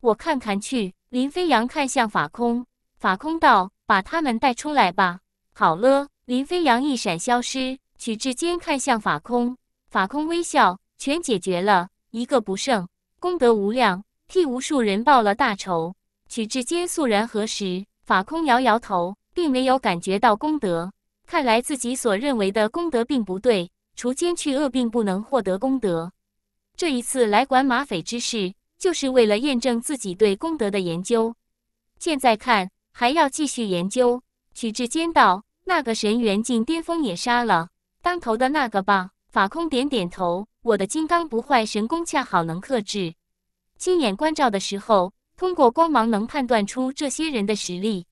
我看看去。林飞扬看向法空，法空道：“把他们带出来吧。”好了，林飞扬一闪消失。许志坚看向法空，法空微笑：“全解决了。”一个不剩，功德无量，替无数人报了大仇。曲志坚肃然，何时？法空摇摇头，并没有感觉到功德。看来自己所认为的功德并不对，除奸去恶并不能获得功德。这一次来管马匪之事，就是为了验证自己对功德的研究。现在看，还要继续研究。曲志坚道：“那个神元境巅峰也杀了，当头的那个吧。”法空点点头，我的金刚不坏神功恰好能克制。亲眼观照的时候，通过光芒能判断出这些人的实力。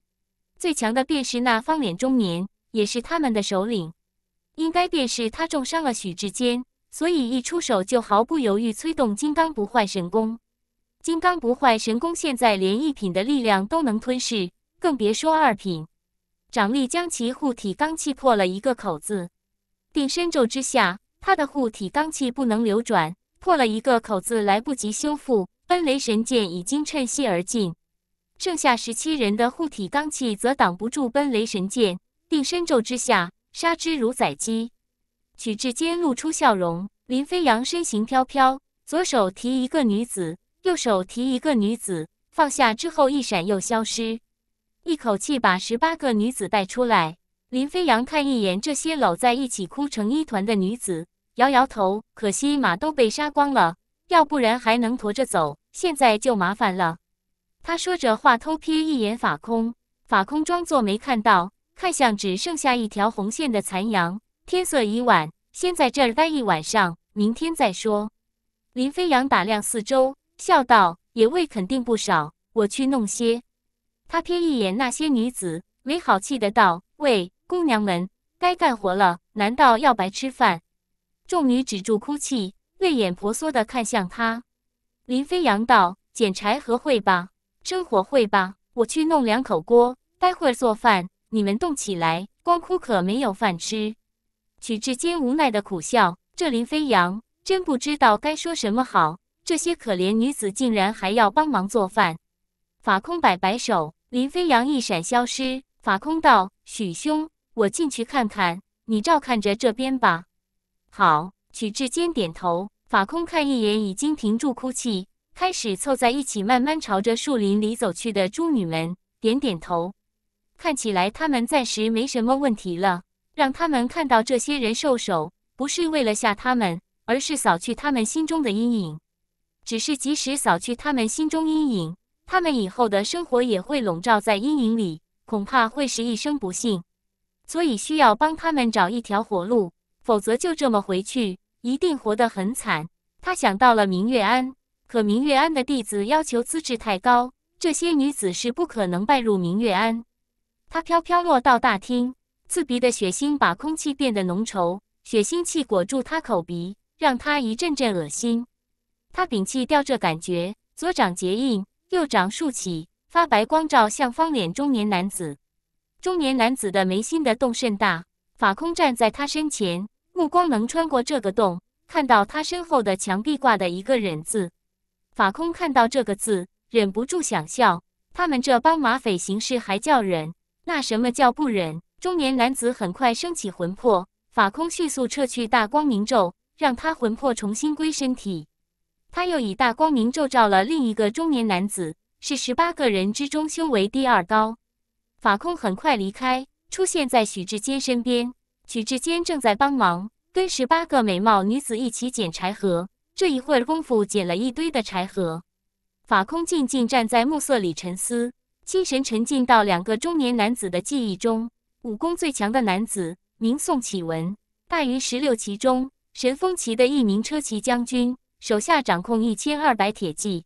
最强的便是那方脸中年，也是他们的首领。应该便是他重伤了许志坚，所以一出手就毫不犹豫催动金刚不坏神功。金刚不坏神功现在连一品的力量都能吞噬，更别说二品。掌力将其护体罡气破了一个口子，定身咒之下。他的护体罡气不能流转，破了一个口子，来不及修复。奔雷神剑已经趁隙而进，剩下十七人的护体罡气则挡不住奔雷神剑。定身咒之下，杀之如宰鸡。曲志坚露出笑容，林飞扬身形飘飘，左手提一个女子，右手提一个女子，放下之后一闪又消失，一口气把十八个女子带出来。林飞扬看一眼这些搂在一起哭成一团的女子。摇摇头，可惜马都被杀光了，要不然还能驮着走。现在就麻烦了。他说着话，偷瞥一眼法空，法空装作没看到，看向只剩下一条红线的残阳。天色已晚，先在这儿待一晚上，明天再说。林飞扬打量四周，笑道：“野味肯定不少，我去弄些。”他瞥一眼那些女子，没好气的道：“喂，姑娘们，该干活了，难道要白吃饭？”众女止住哭泣，泪眼婆娑的看向他。林飞扬道：“捡柴禾会吧，生火会吧，我去弄两口锅，待会儿做饭，你们动起来，光哭可没有饭吃。”许志坚无奈的苦笑，这林飞扬真不知道该说什么好。这些可怜女子竟然还要帮忙做饭。法空摆摆手，林飞扬一闪消失。法空道：“许兄，我进去看看，你照看着这边吧。”好，曲志坚点头。法空看一眼已经停住哭泣、开始凑在一起、慢慢朝着树林里走去的猪女们，点点头。看起来他们暂时没什么问题了。让他们看到这些人受手，不是为了吓他们，而是扫去他们心中的阴影。只是即使扫去他们心中阴影，他们以后的生活也会笼罩在阴影里，恐怕会是一生不幸。所以需要帮他们找一条活路。否则就这么回去，一定活得很惨。他想到了明月庵，可明月庵的弟子要求资质太高，这些女子是不可能拜入明月庵。他飘飘落到大厅，刺鼻的血腥把空气变得浓稠，血腥气裹住他口鼻，让他一阵阵恶心。他摒弃掉这感觉，左掌结印，右掌竖起，发白光照向方脸中年男子。中年男子的眉心的洞甚大，法空站在他身前。目光能穿过这个洞，看到他身后的墙壁挂的一个“忍”字。法空看到这个字，忍不住想笑。他们这帮马匪行事还叫忍？那什么叫不忍？中年男子很快升起魂魄，法空迅速撤去大光明咒，让他魂魄重新归身体。他又以大光明咒照了另一个中年男子，是十八个人之中修为第二高。法空很快离开，出现在许志坚身边。曲志坚正在帮忙，跟十八个美貌女子一起捡柴禾。这一会儿功夫，捡了一堆的柴禾。法空静静站在暮色里沉思，精神沉浸到两个中年男子的记忆中。武功最强的男子名宋启文，大云十六骑中神风骑的一名车骑将军，手下掌控一千二百铁骑。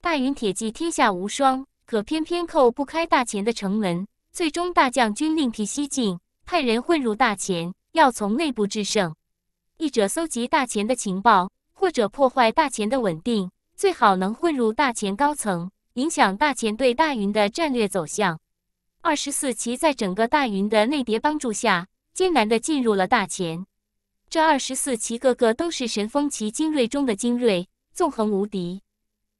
大云铁骑天下无双，可偏偏扣不开大钱的城门，最终大将军另辟蹊径。派人混入大钱，要从内部制胜。一者搜集大钱的情报，或者破坏大钱的稳定，最好能混入大钱高层，影响大钱对大云的战略走向。二十四旗在整个大云的内谍帮助下，艰难地进入了大钱。这二十四旗个个都是神风旗精锐中的精锐，纵横无敌。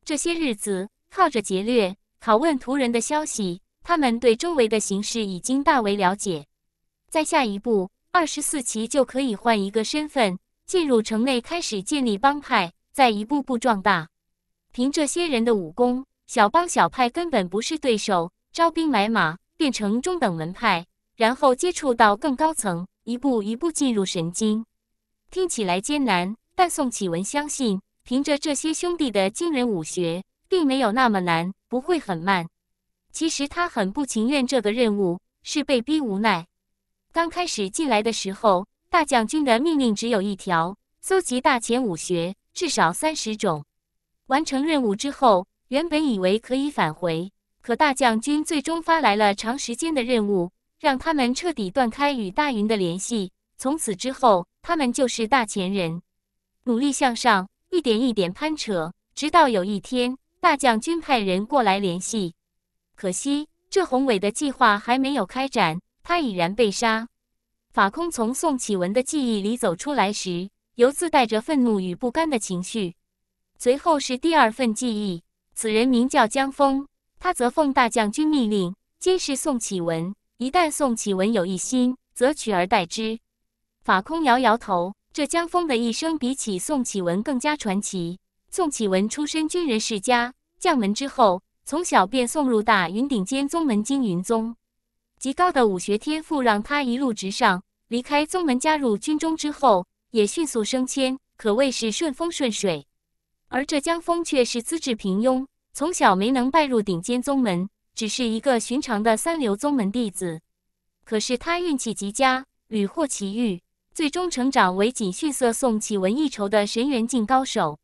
这些日子靠着劫掠、拷问土人的消息，他们对周围的形势已经大为了解。在下一步，二十四旗就可以换一个身份进入城内，开始建立帮派，再一步步壮大。凭这些人的武功，小帮小派根本不是对手。招兵买马，变成中等门派，然后接触到更高层，一步一步进入神经。听起来艰难，但宋启文相信，凭着这些兄弟的惊人武学，并没有那么难，不会很慢。其实他很不情愿这个任务，是被逼无奈。刚开始进来的时候，大将军的命令只有一条：搜集大前武学至少三十种。完成任务之后，原本以为可以返回，可大将军最终发来了长时间的任务，让他们彻底断开与大云的联系。从此之后，他们就是大前人，努力向上，一点一点攀扯，直到有一天，大将军派人过来联系。可惜，这宏伟的计划还没有开展。他已然被杀。法空从宋启文的记忆里走出来时，犹自带着愤怒与不甘的情绪。随后是第二份记忆，此人名叫江峰，他则奉大将军命令监视宋启文，一旦宋启文有一心，则取而代之。法空摇摇头，这江峰的一生比起宋启文更加传奇。宋启文出身军人世家，将门之后，从小便送入大云顶尖宗门金云宗。极高的武学天赋让他一路直上，离开宗门加入军中之后，也迅速升迁，可谓是顺风顺水。而这江峰却是资质平庸，从小没能拜入顶尖宗门，只是一个寻常的三流宗门弟子。可是他运气极佳，屡获奇遇，最终成长为仅逊色宋启文一筹的神元境高手。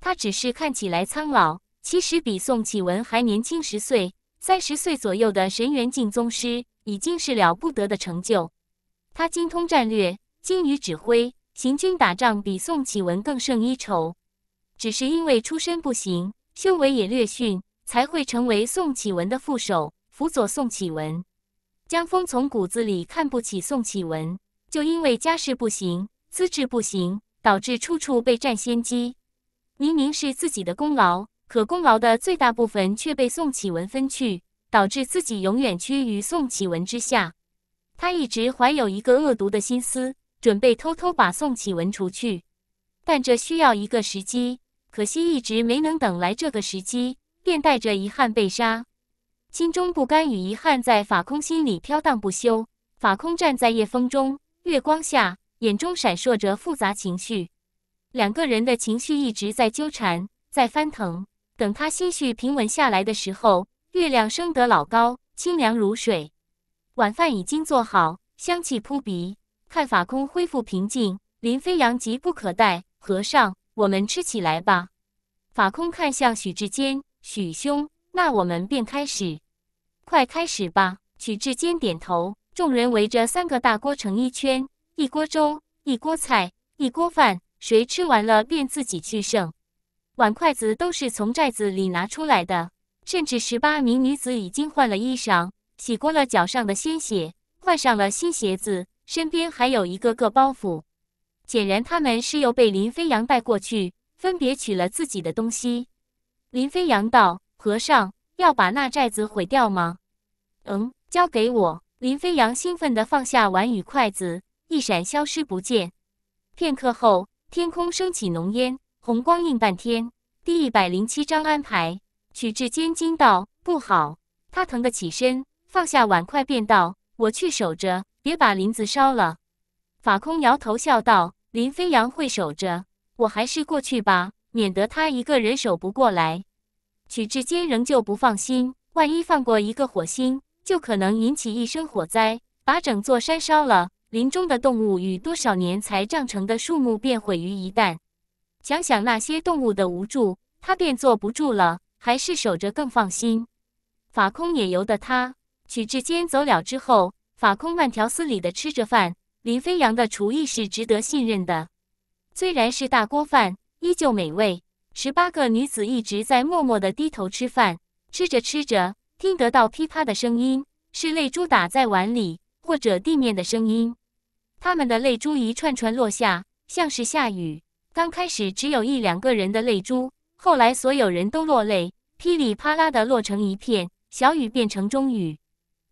他只是看起来苍老，其实比宋启文还年轻十岁。三十岁左右的神元境宗师已经是了不得的成就。他精通战略，精于指挥，行军打仗比宋启文更胜一筹。只是因为出身不行，修为也略逊，才会成为宋启文的副手，辅佐宋启文。江峰从骨子里看不起宋启文，就因为家世不行，资质不行，导致处处被占先机。明明是自己的功劳。可功劳的最大部分却被宋启文分去，导致自己永远屈于宋启文之下。他一直怀有一个恶毒的心思，准备偷偷把宋启文除去，但这需要一个时机，可惜一直没能等来这个时机，便带着遗憾被杀。心中不甘与遗憾在法空心里飘荡不休。法空站在夜风中，月光下，眼中闪烁着复杂情绪。两个人的情绪一直在纠缠，在翻腾。等他心绪平稳下来的时候，月亮升得老高，清凉如水。晚饭已经做好，香气扑鼻。看法空恢复平静，林飞扬急不可待：“和尚，我们吃起来吧！”法空看向许志坚：“许兄，那我们便开始，快开始吧！”许志坚点头。众人围着三个大锅成一圈，一锅粥，一锅菜，一锅饭。谁吃完了便自己去盛。碗筷子都是从寨子里拿出来的，甚至十八名女子已经换了衣裳，洗过了脚上的鲜血，换上了新鞋子，身边还有一个个包袱。显然他们是又被林飞扬带过去，分别取了自己的东西。林飞扬道：“和尚要把那寨子毁掉吗？”“嗯，交给我。”林飞扬兴奋地放下碗与筷子，一闪消失不见。片刻后，天空升起浓烟。红光映半天，第一百零七章安排。许志坚惊道：“不好！”他疼得起身，放下碗筷，便道：“我去守着，别把林子烧了。”法空摇头笑道：“林飞扬会守着，我还是过去吧，免得他一个人守不过来。”许志坚仍旧不放心，万一放过一个火星，就可能引起一生火灾，把整座山烧了。林中的动物与多少年才长成的树木便毁于一旦。想想那些动物的无助，他便坐不住了，还是守着更放心。法空也由得他。曲志坚走了之后，法空慢条斯理的吃着饭。林飞扬的厨艺是值得信任的，虽然是大锅饭，依旧美味。十八个女子一直在默默的低头吃饭，吃着吃着，听得到噼啪的声音，是泪珠打在碗里或者地面的声音。他们的泪珠一串串落下，像是下雨。刚开始只有一两个人的泪珠，后来所有人都落泪，噼里啪啦的落成一片，小雨变成中雨。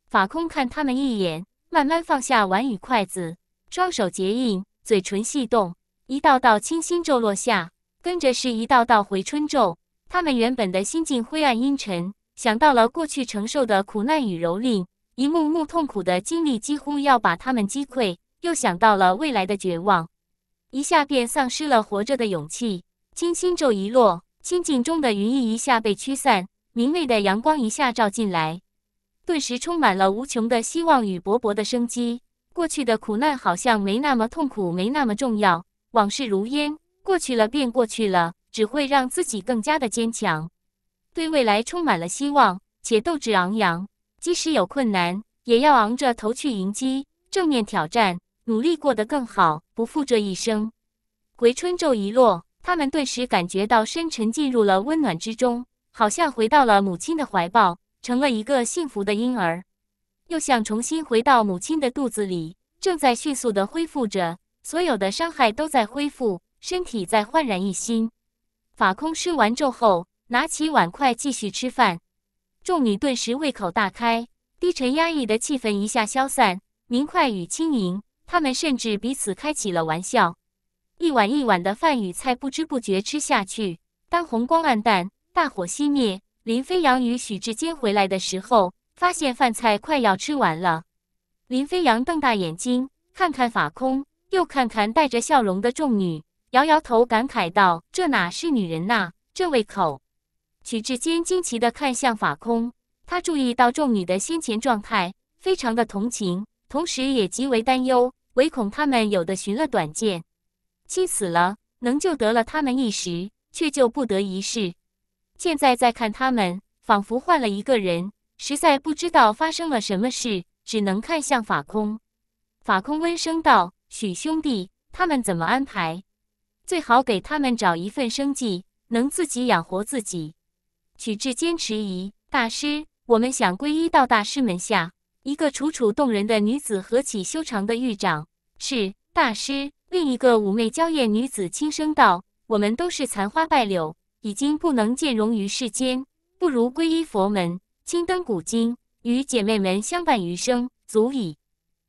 法空看他们一眼，慢慢放下碗与筷子，双手结印，嘴唇细动，一道道清新咒落下，跟着是一道道回春咒。他们原本的心境灰暗阴沉，想到了过去承受的苦难与蹂躏，一幕幕痛苦的经历几乎要把他们击溃，又想到了未来的绝望。一下便丧失了活着的勇气，清心咒一落，清静中的云翳一下被驱散，明媚的阳光一下照进来，顿时充满了无穷的希望与勃勃的生机。过去的苦难好像没那么痛苦，没那么重要，往事如烟，过去了便过去了，只会让自己更加的坚强，对未来充满了希望，且斗志昂扬。即使有困难，也要昂着头去迎击，正面挑战。努力过得更好，不负这一生。回春咒一落，他们顿时感觉到深沉进入了温暖之中，好像回到了母亲的怀抱，成了一个幸福的婴儿，又像重新回到母亲的肚子里，正在迅速的恢复着，所有的伤害都在恢复，身体在焕然一新。法空施完咒后，拿起碗筷继续吃饭，众女顿时胃口大开，低沉压抑的气氛一下消散，明快与轻盈。他们甚至彼此开起了玩笑，一碗一碗的饭与菜不知不觉吃下去。当红光暗淡，大火熄灭，林飞扬与许志坚回来的时候，发现饭菜快要吃完了。林飞扬瞪大眼睛，看看法空，又看看带着笑容的众女，摇摇头，感慨道：“这哪是女人呐？这胃口！”许志坚惊奇的看向法空，他注意到众女的先前状态，非常的同情，同时也极为担忧。唯恐他们有的寻了短见，气死了能救得了他们一时，却救不得一世。现在再看他们，仿佛换了一个人，实在不知道发生了什么事，只能看向法空。法空温声道：“许兄弟，他们怎么安排？最好给他们找一份生计，能自己养活自己。”许志坚持疑大师：“我们想皈依到大师门下。”一个楚楚动人的女子何起修长的玉掌，是大师。另一个妩媚娇艳女子轻声道：“我们都是残花败柳，已经不能见容于世间，不如皈依佛门，青灯古今，与姐妹们相伴余生，足矣。”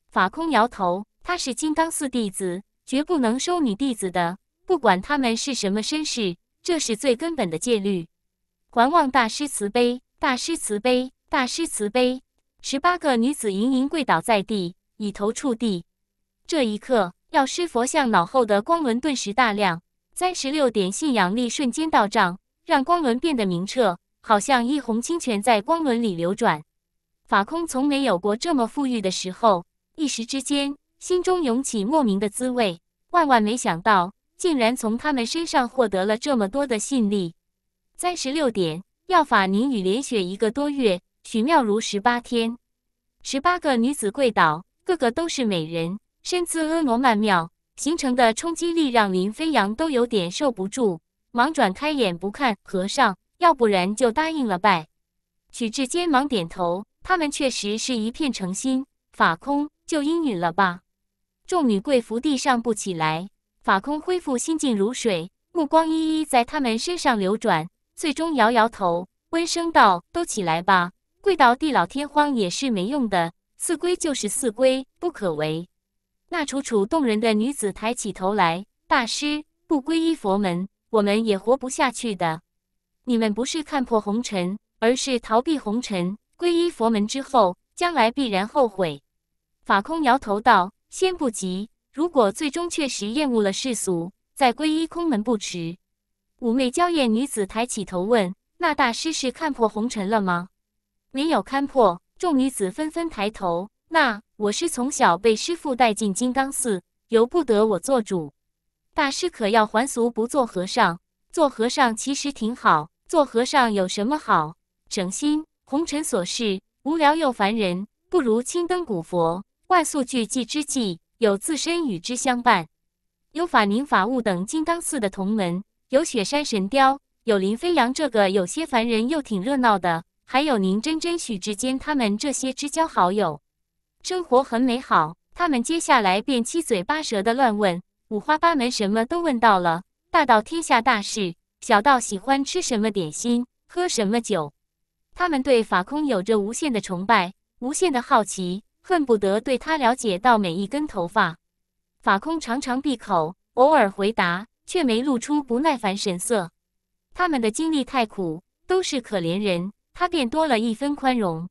法空摇头：“他是金刚寺弟子，绝不能收女弟子的，不管他们是什么身世，这是最根本的戒律。”还望大师慈悲，大师慈悲，大师慈悲。十八个女子盈盈跪倒在地，以头触地。这一刻，药师佛像脑后的光轮顿时大亮，三十六点信仰力瞬间到账，让光轮变得明澈，好像一泓清泉在光轮里流转。法空从没有过这么富裕的时候，一时之间心中涌起莫名的滋味。万万没想到，竟然从他们身上获得了这么多的信力。三十六点药法凝与连雪一个多月。许妙如十八天，十八个女子跪倒，个个都是美人，身姿婀娜曼妙，形成的冲击力让林飞扬都有点受不住，忙转开眼不看。和尚，要不然就答应了拜。许志坚忙点头，他们确实是一片诚心，法空就应允了吧。众女跪伏地上不起来，法空恢复心静如水，目光一一在他们身上流转，最终摇摇头，温声道：“都起来吧。”跪到地老天荒也是没用的，四归就是四归，不可违。那楚楚动人的女子抬起头来，大师不皈依佛门，我们也活不下去的。你们不是看破红尘，而是逃避红尘。皈依佛门之后，将来必然后悔。法空摇头道：“先不急，如果最终确实厌恶了世俗，再皈依空门不迟。”妩媚娇艳女子抬起头问：“那大师是看破红尘了吗？”没有看破，众女子纷纷抬头。那我是从小被师父带进金刚寺，由不得我做主。大师可要还俗不做和尚？做和尚其实挺好。做和尚有什么好？省心。红尘琐事，无聊又烦人，不如青灯古佛，万宿俱寂之际，有自身与之相伴。有法明、法悟等金刚寺的同门，有雪山神雕，有林飞扬，这个有些烦人又挺热闹的。还有宁真真、许志坚他们这些知交好友，生活很美好。他们接下来便七嘴八舌的乱问，五花八门，什么都问到了，大到天下大事，小到喜欢吃什么点心、喝什么酒。他们对法空有着无限的崇拜，无限的好奇，恨不得对他了解到每一根头发。法空常常闭口，偶尔回答，却没露出不耐烦神色。他们的经历太苦，都是可怜人。他便多了一分宽容，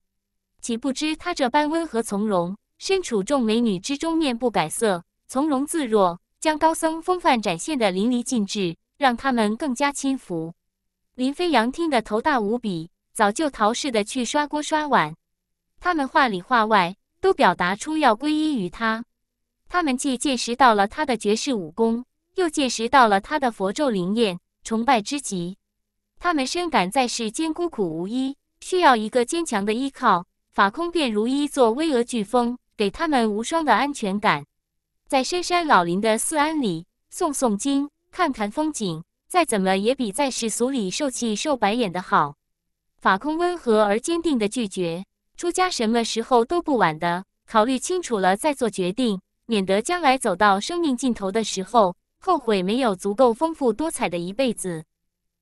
岂不知他这般温和从容，身处众美女之中，面不改色，从容自若，将高僧风范展现的淋漓尽致，让他们更加轻服。林飞扬听得头大无比，早就逃似的去刷锅刷碗。他们话里话外都表达出要皈依于他，他们既见识到了他的绝世武功，又见识到了他的佛咒灵验，崇拜之极。他们深感在世间孤苦无依，需要一个坚强的依靠。法空便如一座巍峨巨峰，给他们无双的安全感。在深山老林的寺庵里，诵诵经，看看风景，再怎么也比在世俗里受气、受白眼的好。法空温和而坚定地拒绝：“出家什么时候都不晚的，考虑清楚了再做决定，免得将来走到生命尽头的时候，后悔没有足够丰富多彩的一辈子。”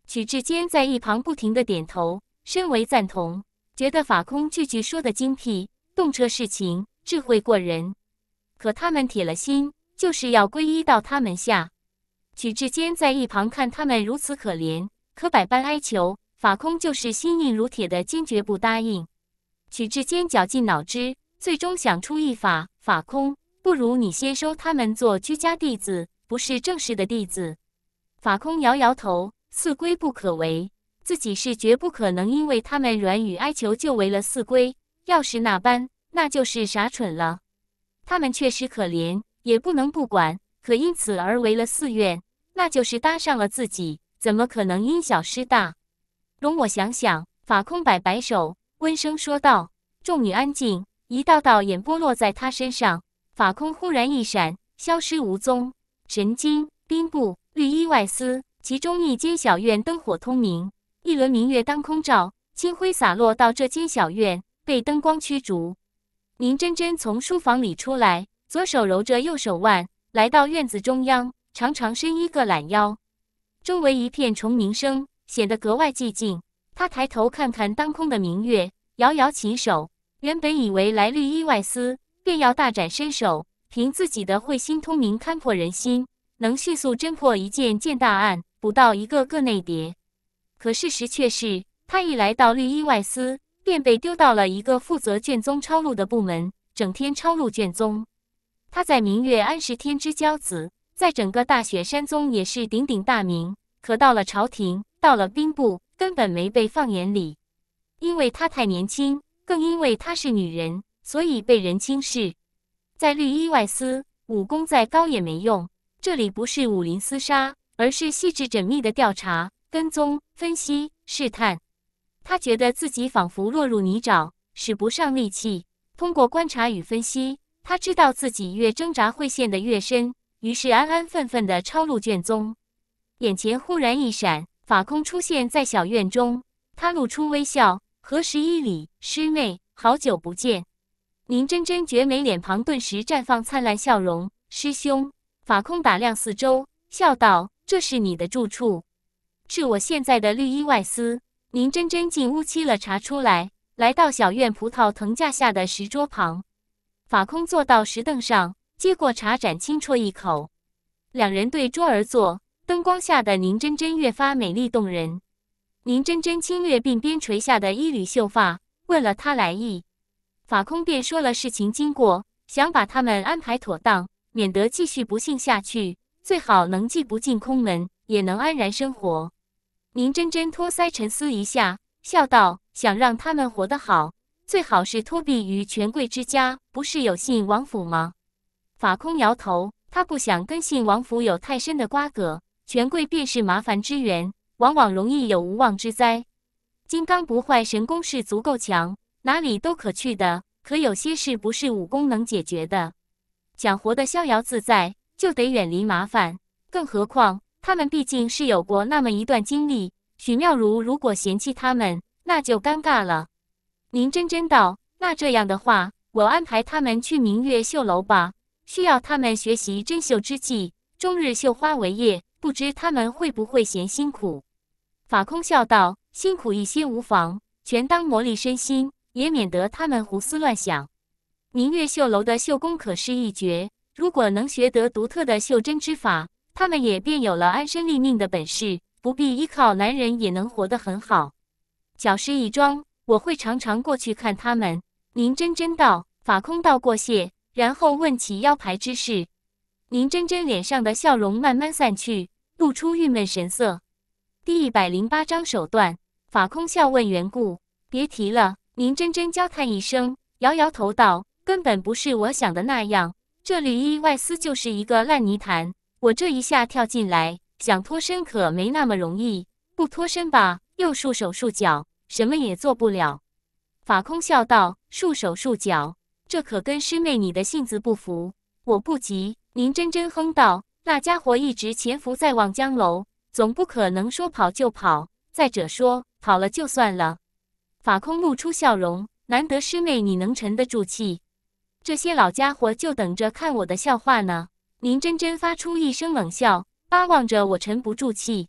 曲志坚在一旁不停地点头，深为赞同，觉得法空句句说的精辟，洞彻世情，智慧过人。可他们铁了心，就是要皈依到他们下。曲志坚在一旁看他们如此可怜，可百般哀求，法空就是心硬如铁的，坚决不答应。曲志坚绞尽脑汁，最终想出一法：法空，不如你先收他们做居家弟子，不是正式的弟子。法空摇摇头。四龟不可为，自己是绝不可能因为他们软语哀求就为了四龟。要是那般，那就是傻蠢了。他们确实可怜，也不能不管。可因此而为了寺院，那就是搭上了自己，怎么可能因小失大？容我想想。法空摆摆手，温声说道：“众女安静。”一道道眼波落在他身上。法空忽然一闪，消失无踪。神经兵部绿衣外司。其中一间小院灯火通明，一轮明月当空照，清辉洒落到这间小院，被灯光驱逐。宁真真从书房里出来，左手揉着右手腕，来到院子中央，长长伸一个懒腰。周围一片虫鸣声，显得格外寂静。他抬头看看当空的明月，摇摇起手。原本以为来绿衣外司，便要大展身手，凭自己的慧心通明勘破人心，能迅速侦破一件件大案。不到一个个内谍，可事实却是，他一来到绿衣外司，便被丢到了一个负责卷宗抄录的部门，整天抄录卷宗。他在明月安石天之骄子，在整个大雪山宗也是鼎鼎大名，可到了朝廷，到了兵部，根本没被放眼里，因为他太年轻，更因为她是女人，所以被人轻视。在绿衣外司，武功再高也没用，这里不是武林厮杀。而是细致缜密的调查、跟踪、分析、试探。他觉得自己仿佛落入泥沼，使不上力气。通过观察与分析，他知道自己越挣扎会陷得越深，于是安安分分的抄录卷宗。眼前忽然一闪，法空出现在小院中，他露出微笑：“何十一里师妹，好久不见。”宁真真绝美脸庞顿时绽放灿烂笑容。师兄，法空打量四周。笑道：“这是你的住处，是我现在的绿衣外司。”宁真真进屋沏了茶出来，来到小院葡萄藤架下的石桌旁，法空坐到石凳上，接过茶盏，轻啜一口。两人对桌而坐，灯光下的宁真真越发美丽动人。宁真真轻掠鬓边垂下的一缕秀发，问了他来意，法空便说了事情经过，想把他们安排妥当，免得继续不幸下去。最好能既不进空门，也能安然生活。宁真真托腮沉思一下，笑道：“想让他们活得好，最好是托庇于权贵之家。不是有信王府吗？”法空摇头，他不想跟信王府有太深的瓜葛。权贵便是麻烦之源，往往容易有无妄之灾。金刚不坏神功是足够强，哪里都可去的。可有些事不是武功能解决的，想活得逍遥自在。就得远离麻烦，更何况他们毕竟是有过那么一段经历。许妙如如果嫌弃他们，那就尴尬了。宁真真道：“那这样的话，我安排他们去明月绣楼吧。需要他们学习针绣之技，终日绣花为业，不知他们会不会嫌辛苦？”法空笑道：“辛苦一些无妨，全当磨砺身心，也免得他们胡思乱想。明月绣楼的绣工可是一绝。”如果能学得独特的袖珍之法，他们也便有了安身立命的本事，不必依靠男人也能活得很好。小事一桩，我会常常过去看他们。宁真真道法空道过谢，然后问起腰牌之事。宁真真脸上的笑容慢慢散去，露出郁闷神色。第一百零八章手段。法空笑问缘故，别提了。宁真真娇叹一声，摇摇头道：“根本不是我想的那样。”这里一外丝就是一个烂泥潭，我这一下跳进来，想脱身可没那么容易。不脱身吧，又束手束脚，什么也做不了。法空笑道：“束手束脚，这可跟师妹你的性子不符。”我不急，您真真哼道：“那家伙一直潜伏在望江楼，总不可能说跑就跑。再者说，跑了就算了。”法空露出笑容：“难得师妹你能沉得住气。”这些老家伙就等着看我的笑话呢！林真真发出一声冷笑，巴望着我沉不住气。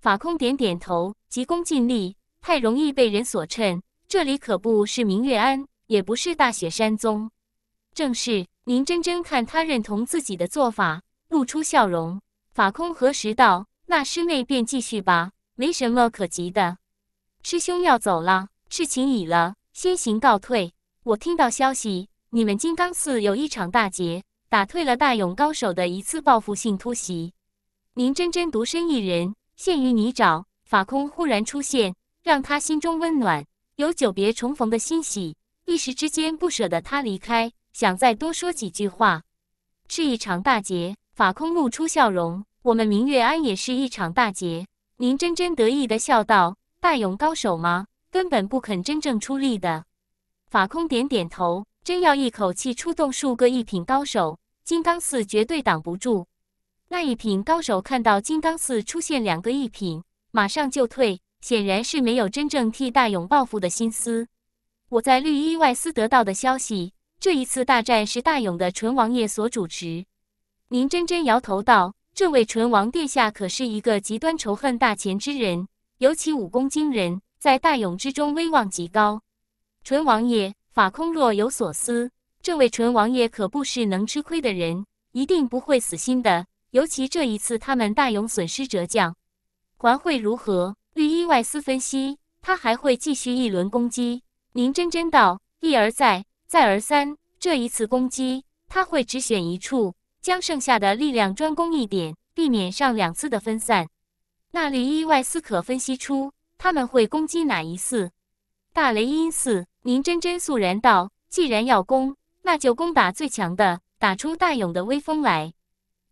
法空点点头，急功近利太容易被人所趁。这里可不是明月庵，也不是大雪山宗。正是林真真看他认同自己的做法，露出笑容。法空何时道，那师妹便继续吧，没什么可急的。师兄要走了，事情已了，先行告退。我听到消息。你们金刚寺有一场大劫，打退了大勇高手的一次报复性突袭。宁真真独身一人，陷于泥沼。法空忽然出现，让他心中温暖，有久别重逢的欣喜。一时之间不舍得他离开，想再多说几句话。是一场大劫，法空露出笑容。我们明月庵也是一场大劫。宁真真得意的笑道：“大勇高手吗？根本不肯真正出力的。”法空点点头。真要一口气出动数个一品高手，金刚寺绝对挡不住。那一品高手看到金刚寺出现两个一品，马上就退，显然是没有真正替大勇报复的心思。我在绿衣外司得到的消息，这一次大战是大勇的淳王爷所主持。宁真真摇头道：“这位淳王殿下可是一个极端仇恨大钱之人，尤其武功惊人，在大勇之中威望极高。”淳王爷。法空若有所思，这位纯王爷可不是能吃亏的人，一定不会死心的。尤其这一次，他们大勇损失折将，还会如何？绿衣外司分析，他还会继续一轮攻击。宁真真道，一而再，再而三，这一次攻击，他会只选一处，将剩下的力量专攻一点，避免上两次的分散。那绿衣外司可分析出，他们会攻击哪一寺？大雷音寺。宁真真肃然道：“既然要攻，那就攻打最强的，打出大勇的威风来。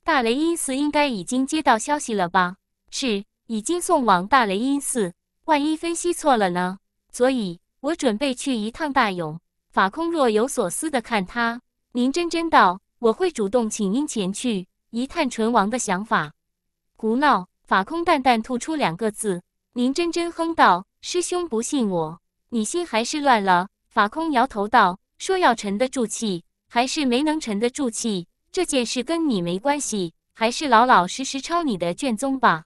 大雷音寺应该已经接到消息了吧？是，已经送往大雷音寺。万一分析错了呢？所以，我准备去一趟大勇。”法空若有所思的看他。宁真真道：“我会主动请缨前去一探唇亡的想法。”胡闹！法空淡淡吐出两个字。宁真真哼道：“师兄，不信我。”你心还是乱了。法空摇头道：“说要沉得住气，还是没能沉得住气。这件事跟你没关系，还是老老实实抄你的卷宗吧。”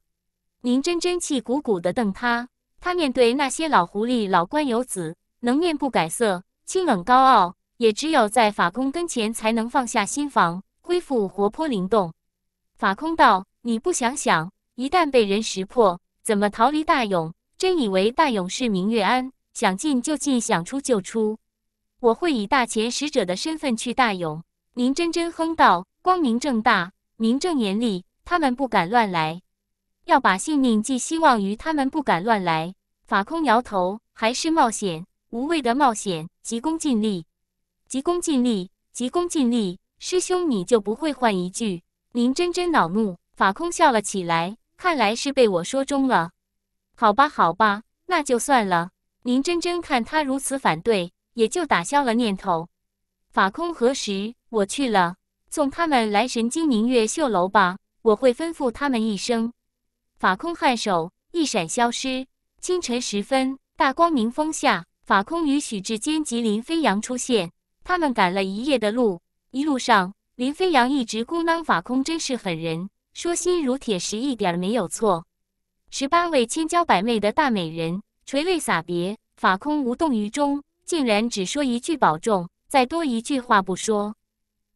宁真真气鼓鼓地瞪他。他面对那些老狐狸、老官游子，能面不改色、清冷高傲，也只有在法空跟前才能放下心防，恢复活泼灵动。法空道：“你不想想，一旦被人识破，怎么逃离大勇？真以为大勇是明月庵？”想进就进，想出就出。我会以大前使者的身份去大勇。宁真真哼道：“光明正大，名正言利，他们不敢乱来。要把性命寄希望于他们不敢乱来。”法空摇头：“还是冒险，无谓的冒险，急功近利，急功近利，急功近利。师兄，你就不会换一句？”宁真真恼怒。法空笑了起来：“看来是被我说中了。好吧，好吧，那就算了。”林真真看他如此反对，也就打消了念头。法空，何时我去了送他们来神京明月秀楼吧？我会吩咐他们一声。法空颔首，一闪消失。清晨时分，大光明峰下，法空与许志坚及林飞扬出现。他们赶了一夜的路，一路上林飞扬一直孤囔：“法空，真是狠人，说心如铁石一点没有错。十八位千娇百媚的大美人。垂泪洒别，法空无动于衷，竟然只说一句“保重”，再多一句话不说。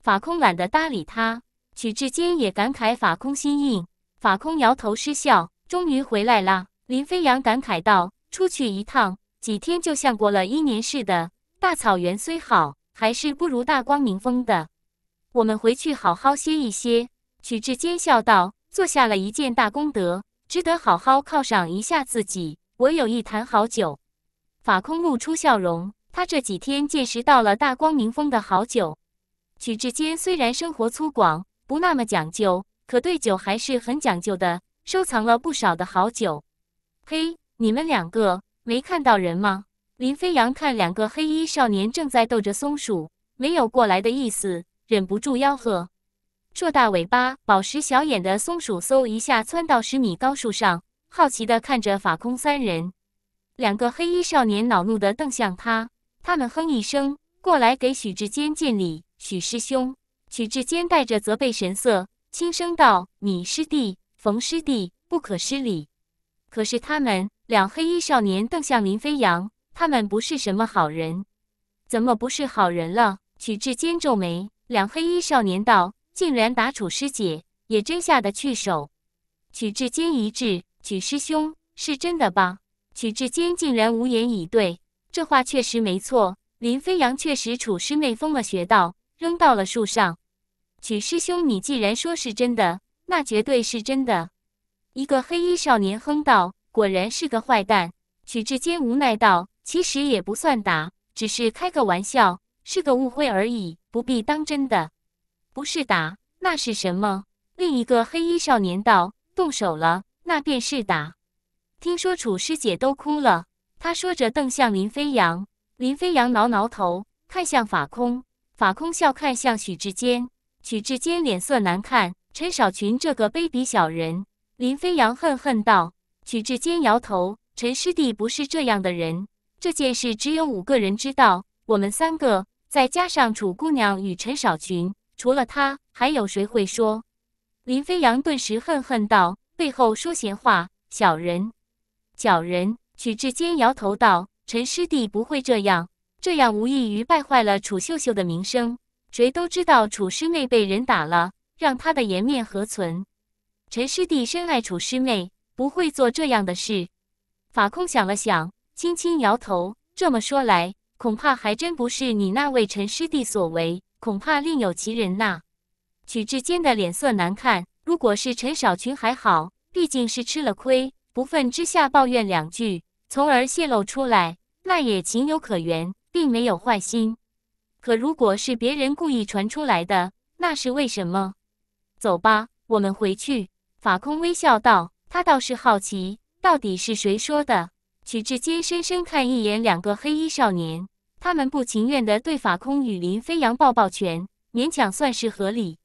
法空懒得搭理他。曲志坚也感慨法空心硬。法空摇头失笑，终于回来了。林飞扬感慨道：“出去一趟，几天就像过了一年似的。大草原虽好，还是不如大光明峰的。我们回去好好歇一歇。”曲志坚笑道：“做下了一件大功德，值得好好犒赏一下自己。”我有一坛好酒。法空露出笑容，他这几天见识到了大光明峰的好酒。曲志坚虽然生活粗犷，不那么讲究，可对酒还是很讲究的，收藏了不少的好酒。嘿，你们两个没看到人吗？林飞扬看两个黑衣少年正在逗着松鼠，没有过来的意思，忍不住吆喝。硕大尾巴、宝石小眼的松鼠嗖一下窜到十米高树上。好奇的看着法空三人，两个黑衣少年恼怒的瞪向他，他们哼一声，过来给许志坚见礼。许师兄，许志坚带着责备神色，轻声道：“你师弟，冯师弟，不可失礼。”可是他们两黑衣少年瞪向林飞扬，他们不是什么好人，怎么不是好人了？许志坚皱眉，两黑衣少年道：“竟然打楚师姐，也真下得去手。”许志坚一滞。曲师兄，是真的吧？曲志坚竟然无言以对。这话确实没错，林飞扬确实处师妹封了穴道，扔到了树上。曲师兄，你既然说是真的，那绝对是真的。一个黑衣少年哼道：“果然是个坏蛋。”曲志坚无奈道：“其实也不算打，只是开个玩笑，是个误会而已，不必当真的。”不是打，那是什么？另一个黑衣少年道：“动手了。”那便是打。听说楚师姐都哭了，他说着瞪向林飞扬。林飞扬挠挠头，看向法空。法空笑看向许志坚。许志坚脸色难看。陈少群这个卑鄙小人！林飞扬恨恨道。许志坚摇头。陈师弟不是这样的人。这件事只有五个人知道，我们三个，再加上楚姑娘与陈少群，除了他，还有谁会说？林飞扬顿时恨恨道。背后说闲话，小人，小人！曲志坚摇头道：“陈师弟不会这样，这样无异于败坏了楚秀秀的名声。谁都知道楚师妹被人打了，让她的颜面何存？陈师弟深爱楚师妹，不会做这样的事。”法空想了想，轻轻摇头：“这么说来，恐怕还真不是你那位陈师弟所为，恐怕另有其人呐。”曲志坚的脸色难看。如果是陈少群还好，毕竟是吃了亏，不忿之下抱怨两句，从而泄露出来，那也情有可原，并没有坏心。可如果是别人故意传出来的，那是为什么？走吧，我们回去。法空微笑道：“他倒是好奇，到底是谁说的？”曲志坚深深看一眼两个黑衣少年，他们不情愿地对法空与林飞扬抱抱拳，勉强算是合理。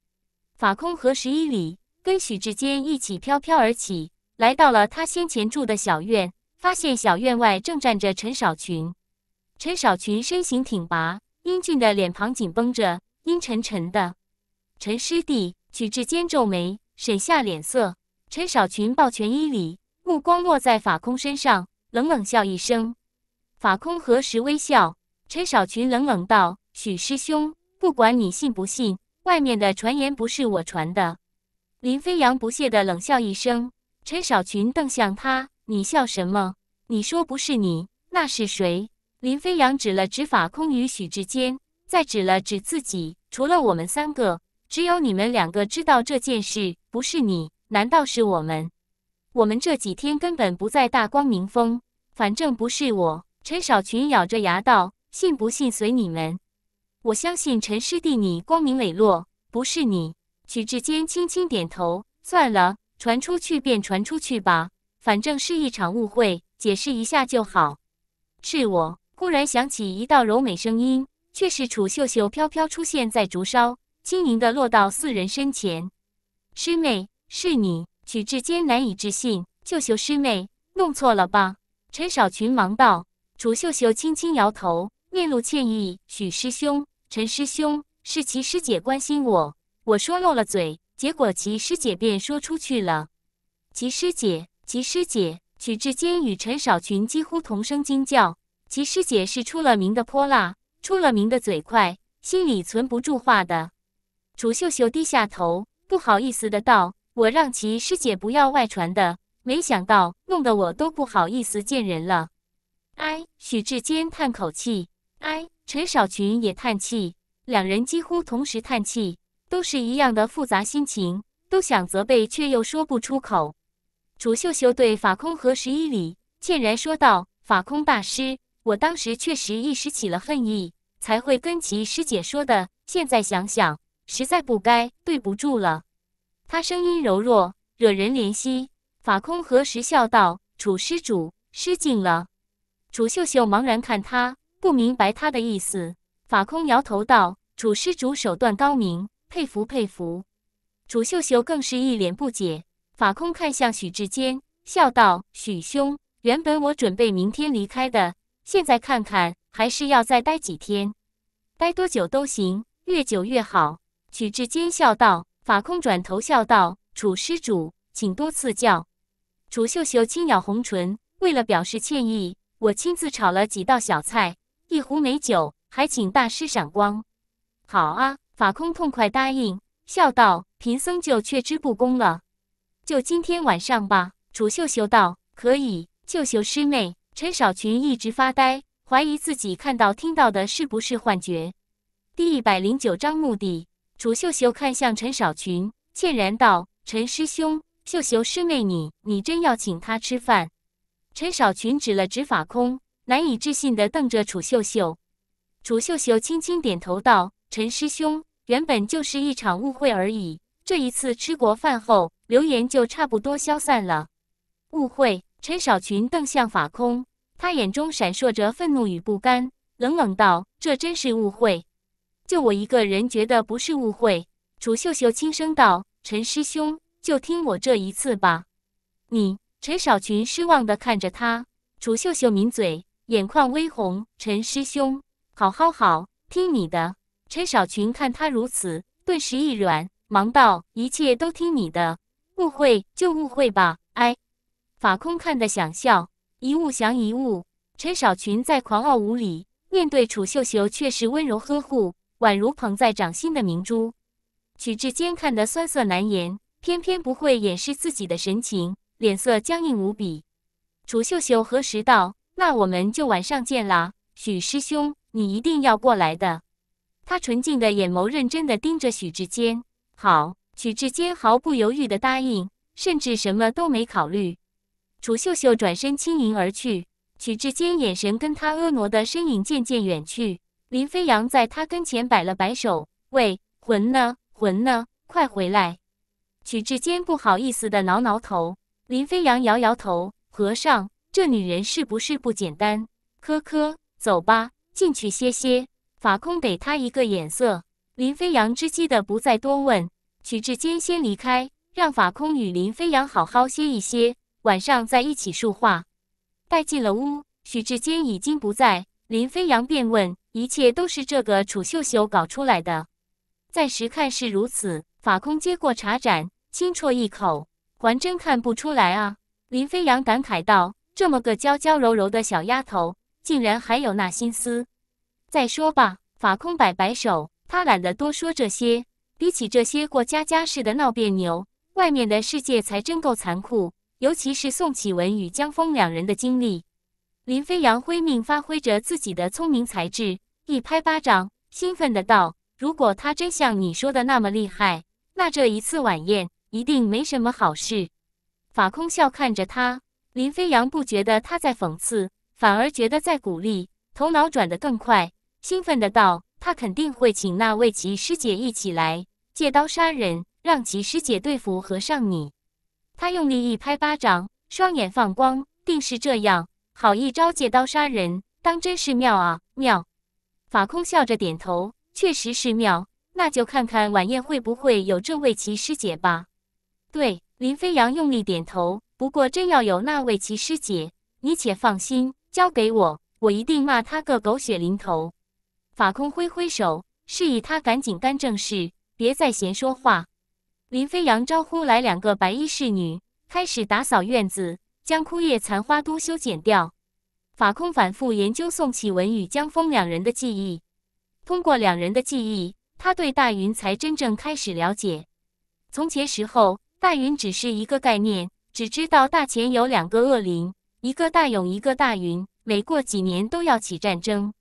法空和十一里跟许志坚一起飘飘而起，来到了他先前住的小院，发现小院外正站着陈少群。陈少群身形挺拔，英俊的脸庞紧绷着，阴沉沉的。陈师弟，许志坚皱眉，沈下脸色。陈少群抱拳一礼，目光落在法空身上，冷冷笑一声。法空何时微笑？陈少群冷冷道：“许师兄，不管你信不信，外面的传言不是我传的。”林飞扬不屑地冷笑一声，陈少群瞪向他：“你笑什么？你说不是你，那是谁？”林飞扬指了指法空与许志坚，再指了指自己：“除了我们三个，只有你们两个知道这件事。不是你，难道是我们？我们这几天根本不在大光明峰，反正不是我。”陈少群咬着牙道：“信不信随你们。我相信陈师弟，你光明磊落，不是你。”曲志坚轻轻点头，算了，传出去便传出去吧，反正是一场误会，解释一下就好。是我忽然响起一道柔美声音，却是楚秀秀飘飘出现在竹梢，轻盈的落到四人身前。师妹，是你？曲志坚难以置信，秀秀师妹，弄错了吧？陈少群忙道。楚秀秀轻轻摇头，面露歉意。许师兄，陈师兄，是其师姐关心我。我说漏了嘴，结果齐师姐便说出去了。齐师姐，齐师姐，许志坚与陈少群几乎同声惊叫：“齐师姐是出了名的泼辣，出了名的嘴快，心里存不住话的。”楚秀秀低下头，不好意思的道：“我让齐师姐不要外传的，没想到弄得我都不好意思见人了。”哎，许志坚叹口气，哎，陈少群也叹气，两人几乎同时叹气。都是一样的复杂心情，都想责备却又说不出口。楚秀秀对法空和十一里歉然说道：“法空大师，我当时确实一时起了恨意，才会跟其师姐说的。现在想想，实在不该，对不住了。”他声音柔弱，惹人怜惜。法空何时笑道：“楚施主，失敬了。”楚秀秀茫然看他，不明白他的意思。法空摇头道：“楚施主手段高明。”佩服佩服，楚秀秀更是一脸不解。法空看向许志坚，笑道：“许兄，原本我准备明天离开的，现在看看，还是要再待几天，待多久都行，越久越好。”许志坚笑道。法空转头笑道：“楚施主，请多赐教。”楚秀秀轻咬红唇，为了表示歉意，我亲自炒了几道小菜，一壶美酒，还请大师赏光。好啊。法空痛快答应，笑道：“贫僧就却之不恭了，就今天晚上吧。”楚秀秀道：“可以。”秀秀师妹，陈少群一直发呆，怀疑自己看到、听到的是不是幻觉。第一百零九章目的。楚秀秀看向陈少群，歉然道：“陈师兄，秀秀师妹，你……你真要请他吃饭？”陈少群指了指法空，难以置信的瞪着楚秀秀。楚秀秀轻轻点头道。陈师兄，原本就是一场误会而已。这一次吃过饭后，流言就差不多消散了。误会！陈少群瞪向法空，他眼中闪烁着愤怒与不甘，冷冷道：“这真是误会！”就我一个人觉得不是误会。楚秀秀轻声道：“陈师兄，就听我这一次吧。”你，陈少群失望地看着他。楚秀秀抿嘴，眼眶微红。陈师兄，好好好，听你的。陈少群看他如此，顿时一软，忙道：“一切都听你的，误会就误会吧。”哎，法空看得想笑，一物降一物。陈少群在狂傲无礼，面对楚秀秀却是温柔呵护，宛如捧在掌心的明珠。许志坚看得酸涩难言，偏偏不会掩饰自己的神情，脸色僵硬无比。楚秀秀何时道：“那我们就晚上见啦，许师兄，你一定要过来的。”他纯净的眼眸认真的盯着许志坚，好，许志坚毫不犹豫的答应，甚至什么都没考虑。楚秀秀转身轻盈而去，许志坚眼神跟她婀娜的身影渐渐远去。林飞扬在他跟前摆了摆手，喂，魂呢？魂呢？快回来！许志坚不好意思的挠挠头，林飞扬摇摇头，和尚，这女人是不是不简单？科科，走吧，进去歇歇。法空给他一个眼色，林飞扬知机的不再多问。许志坚先离开，让法空与林飞扬好好歇一歇，晚上再一起书化。待进了屋，许志坚已经不在，林飞扬便问：“一切都是这个楚秀秀搞出来的？暂时看是如此。”法空接过茶盏，轻啜一口，还真看不出来啊！林飞扬感慨道：“这么个娇娇柔柔的小丫头，竟然还有那心思。”再说吧。法空摆摆手，他懒得多说这些。比起这些过家家似的闹别扭，外面的世界才真够残酷。尤其是宋启文与江峰两人的经历。林飞扬挥命发挥着自己的聪明才智，一拍巴掌，兴奋的道：“如果他真像你说的那么厉害，那这一次晚宴一定没什么好事。”法空笑看着他，林飞扬不觉得他在讽刺，反而觉得在鼓励，头脑转得更快。兴奋的道：“他肯定会请那位齐师姐一起来，借刀杀人，让齐师姐对付和尚你。”他用力一拍巴掌，双眼放光，定是这样。好一招借刀杀人，当真是妙啊！妙。法空笑着点头，确实是妙。那就看看晚宴会不会有这位齐师姐吧。对，林飞扬用力点头。不过真要有那位齐师姐，你且放心，交给我，我一定骂他个狗血淋头。法空挥挥手，示意他赶紧干正事，别再闲说话。林飞扬招呼来两个白衣侍女，开始打扫院子，将枯叶残花都修剪掉。法空反复研究宋启文与江峰两人的记忆，通过两人的记忆，他对大云才真正开始了解。从前时候，大云只是一个概念，只知道大前有两个恶灵，一个大勇，一个大云，每过几年都要起战争。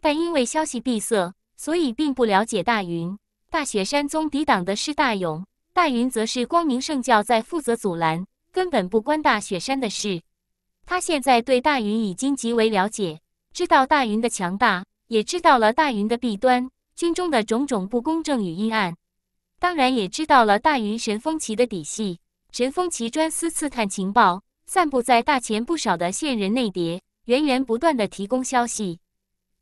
但因为消息闭塞，所以并不了解大云大雪山宗抵挡的是大勇，大云则是光明圣教在负责阻拦，根本不关大雪山的事。他现在对大云已经极为了解，知道大云的强大，也知道了大云的弊端，军中的种种不公正与阴暗，当然也知道了大云神风旗的底细。神风旗专司刺探情报，散布在大前不少的线人内谍，源源不断的提供消息。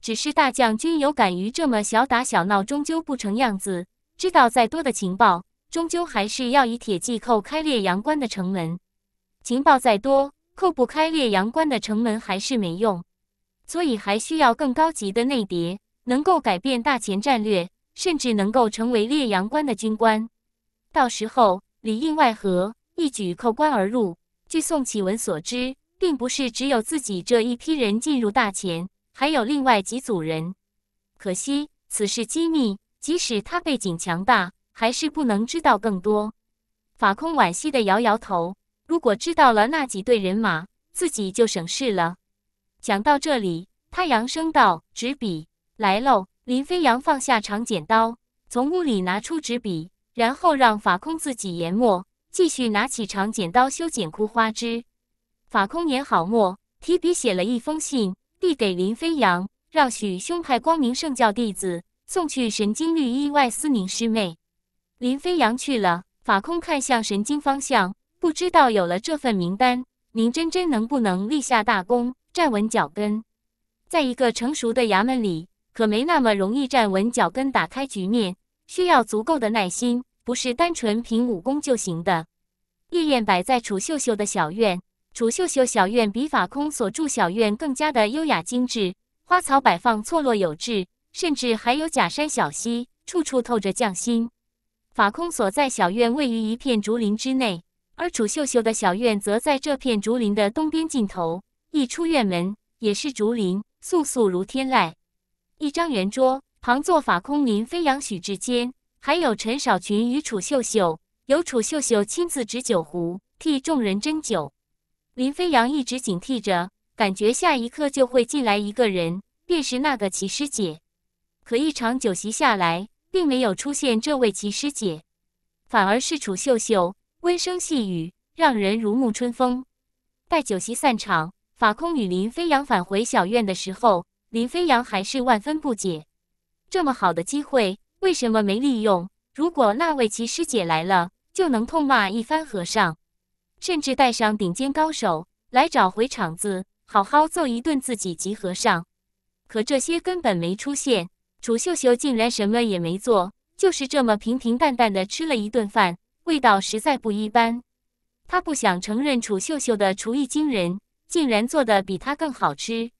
只是大将均有敢于这么小打小闹，终究不成样子。知道再多的情报，终究还是要以铁骑扣开烈阳关的城门。情报再多，扣不开烈阳关的城门还是没用，所以还需要更高级的内谍，能够改变大前战略，甚至能够成为烈阳关的军官。到时候里应外合，一举扣关而入。据宋启文所知，并不是只有自己这一批人进入大前。还有另外几组人，可惜此事机密，即使他背景强大，还是不能知道更多。法空惋惜的摇摇头，如果知道了那几队人马，自己就省事了。讲到这里，他扬声道：“纸笔来喽！”林飞扬放下长剪刀，从屋里拿出纸笔，然后让法空自己研墨，继续拿起长剪刀修剪枯花枝。法空研好墨，提笔写了一封信。递给林飞扬，让许兄派光明圣教弟子送去神经律医外，司宁师妹。林飞扬去了。法空看向神经方向，不知道有了这份名单，宁真真能不能立下大功，站稳脚跟。在一个成熟的衙门里，可没那么容易站稳脚跟，打开局面，需要足够的耐心，不是单纯凭武功就行的。夜宴摆在楚秀秀的小院。楚秀秀小院比法空所住小院更加的优雅精致，花草摆放错落有致，甚至还有假山小溪，处处透着匠心。法空所在小院位于一片竹林之内，而楚秀秀的小院则在这片竹林的东边尽头。一出院门也是竹林，素素如天籁。一张圆桌旁坐法空、林飞扬、许志坚，还有陈少群与楚秀秀。由楚秀秀亲自执酒壶替众人斟酒。林飞扬一直警惕着，感觉下一刻就会进来一个人，便是那个齐师姐。可一场酒席下来，并没有出现这位齐师姐，反而是楚秀秀温声细语，让人如沐春风。待酒席散场，法空与林飞扬返回小院的时候，林飞扬还是万分不解：这么好的机会，为什么没利用？如果那位齐师姐来了，就能痛骂一番和尚。甚至带上顶尖高手来找回场子，好好揍一顿自己。集合上，可这些根本没出现。楚秀秀竟然什么也没做，就是这么平平淡淡的吃了一顿饭，味道实在不一般。他不想承认楚秀秀的厨艺惊人，竟然做的比他更好吃。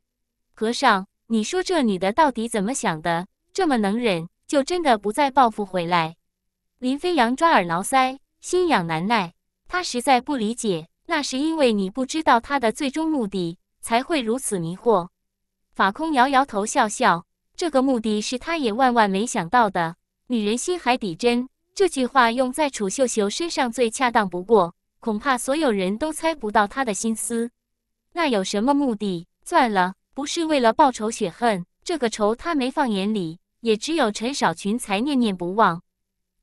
和尚，你说这女的到底怎么想的？这么能忍，就真的不再报复回来？林飞扬抓耳挠腮，心痒难耐。他实在不理解，那是因为你不知道他的最终目的，才会如此迷惑。法空摇摇头，笑笑，这个目的是他也万万没想到的。女人心海底针，这句话用在楚秀秀身上最恰当不过。恐怕所有人都猜不到他的心思。那有什么目的？算了，不是为了报仇雪恨，这个仇他没放眼里。也只有陈少群才念念不忘，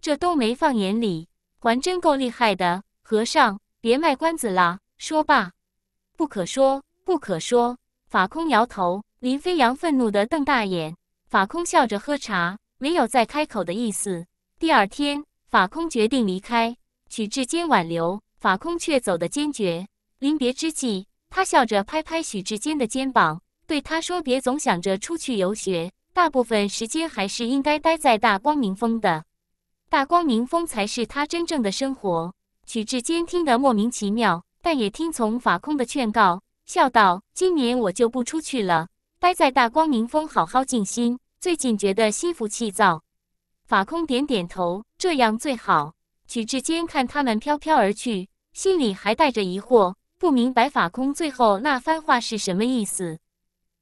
这都没放眼里，还真够厉害的。和尚，别卖关子了。说吧，不可说，不可说。法空摇头，林飞扬愤怒地瞪大眼。法空笑着喝茶，没有再开口的意思。第二天，法空决定离开。许志坚挽留，法空却走得坚决。临别之际，他笑着拍拍许志坚的肩膀，对他说：“别总想着出去游学，大部分时间还是应该待在大光明峰的。大光明峰才是他真正的生活。”许志坚听得莫名其妙，但也听从法空的劝告，笑道：“今年我就不出去了，待在大光明峰好好静心。最近觉得心浮气躁。”法空点点头：“这样最好。”许志坚看他们飘飘而去，心里还带着疑惑，不明白法空最后那番话是什么意思。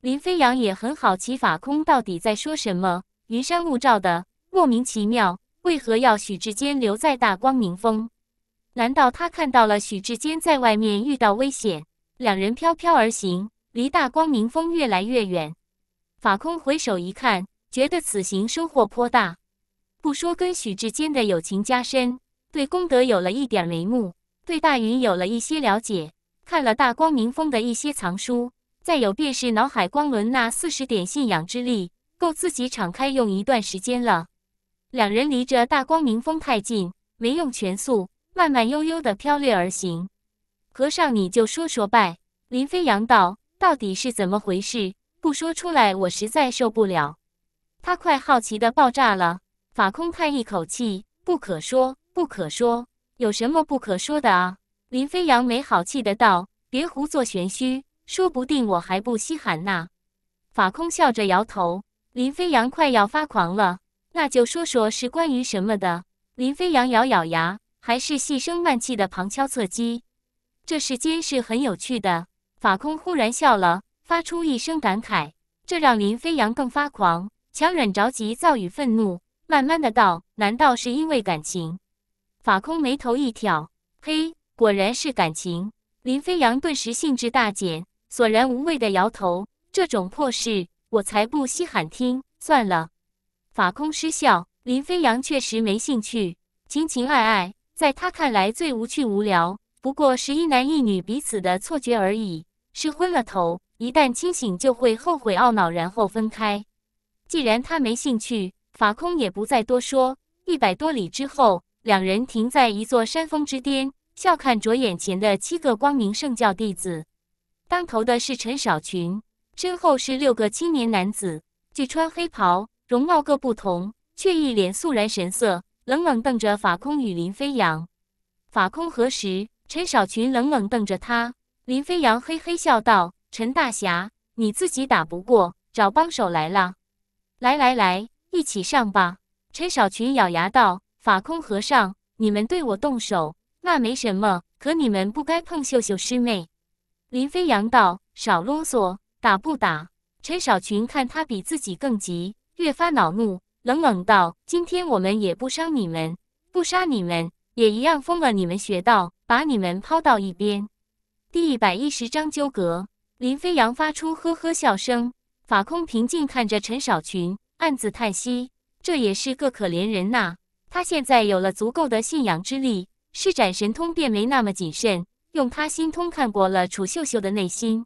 林飞扬也很好奇，法空到底在说什么？云山雾罩的，莫名其妙，为何要许志坚留在大光明峰？难道他看到了许志坚在外面遇到危险？两人飘飘而行，离大光明峰越来越远。法空回首一看，觉得此行收获颇大。不说跟许志坚的友情加深，对功德有了一点眉目，对大云有了一些了解，看了大光明峰的一些藏书，再有便是脑海光轮那四十点信仰之力，够自己敞开用一段时间了。两人离着大光明峰太近，没用全速。慢慢悠悠的飘掠而行，和尚，你就说说呗。林飞扬道：“到底是怎么回事？不说出来，我实在受不了。”他快好奇的爆炸了。法空叹一口气：“不可说，不可说，有什么不可说的啊？”林飞扬没好气的道：“别胡作玄虚，说不定我还不稀罕呢。”法空笑着摇头。林飞扬快要发狂了：“那就说说是关于什么的？”林飞扬咬咬牙。还是细声慢气的旁敲侧击，这世间是很有趣的。法空忽然笑了，发出一声感慨，这让林飞扬更发狂，强忍着急躁与愤怒，慢慢的道：“难道是因为感情？”法空眉头一挑：“嘿，果然是感情。”林飞扬顿时兴致大减，索然无味的摇头：“这种破事，我才不稀罕听。”算了。法空失笑，林飞扬确实没兴趣，情情爱爱。在他看来，最无趣无聊不过是一男一女彼此的错觉而已，是昏了头。一旦清醒，就会后悔懊恼，然后分开。既然他没兴趣，法空也不再多说。一百多里之后，两人停在一座山峰之巅，笑看着眼前的七个光明圣教弟子。当头的是陈少群，身后是六个青年男子，俱穿黑袍，容貌各不同，却一脸肃然神色。冷冷瞪着法空与林飞扬，法空何时？陈少群冷冷瞪着他，林飞扬嘿嘿笑道：“陈大侠，你自己打不过，找帮手来了。来来来，一起上吧。”陈少群咬牙道：“法空和尚，你们对我动手那没什么，可你们不该碰秀秀师妹。”林飞扬道：“少啰嗦，打不打？”陈少群看他比自己更急，越发恼怒。冷冷道：“今天我们也不伤你们，不杀你们，也一样封了你们穴道，把你们抛到一边。”第一百一十章纠葛。林飞扬发出呵呵笑声，法空平静看着陈少群，暗自叹息：“这也是个可怜人呐。”他现在有了足够的信仰之力，施展神通便没那么谨慎。用他心通看过了楚秀秀的内心，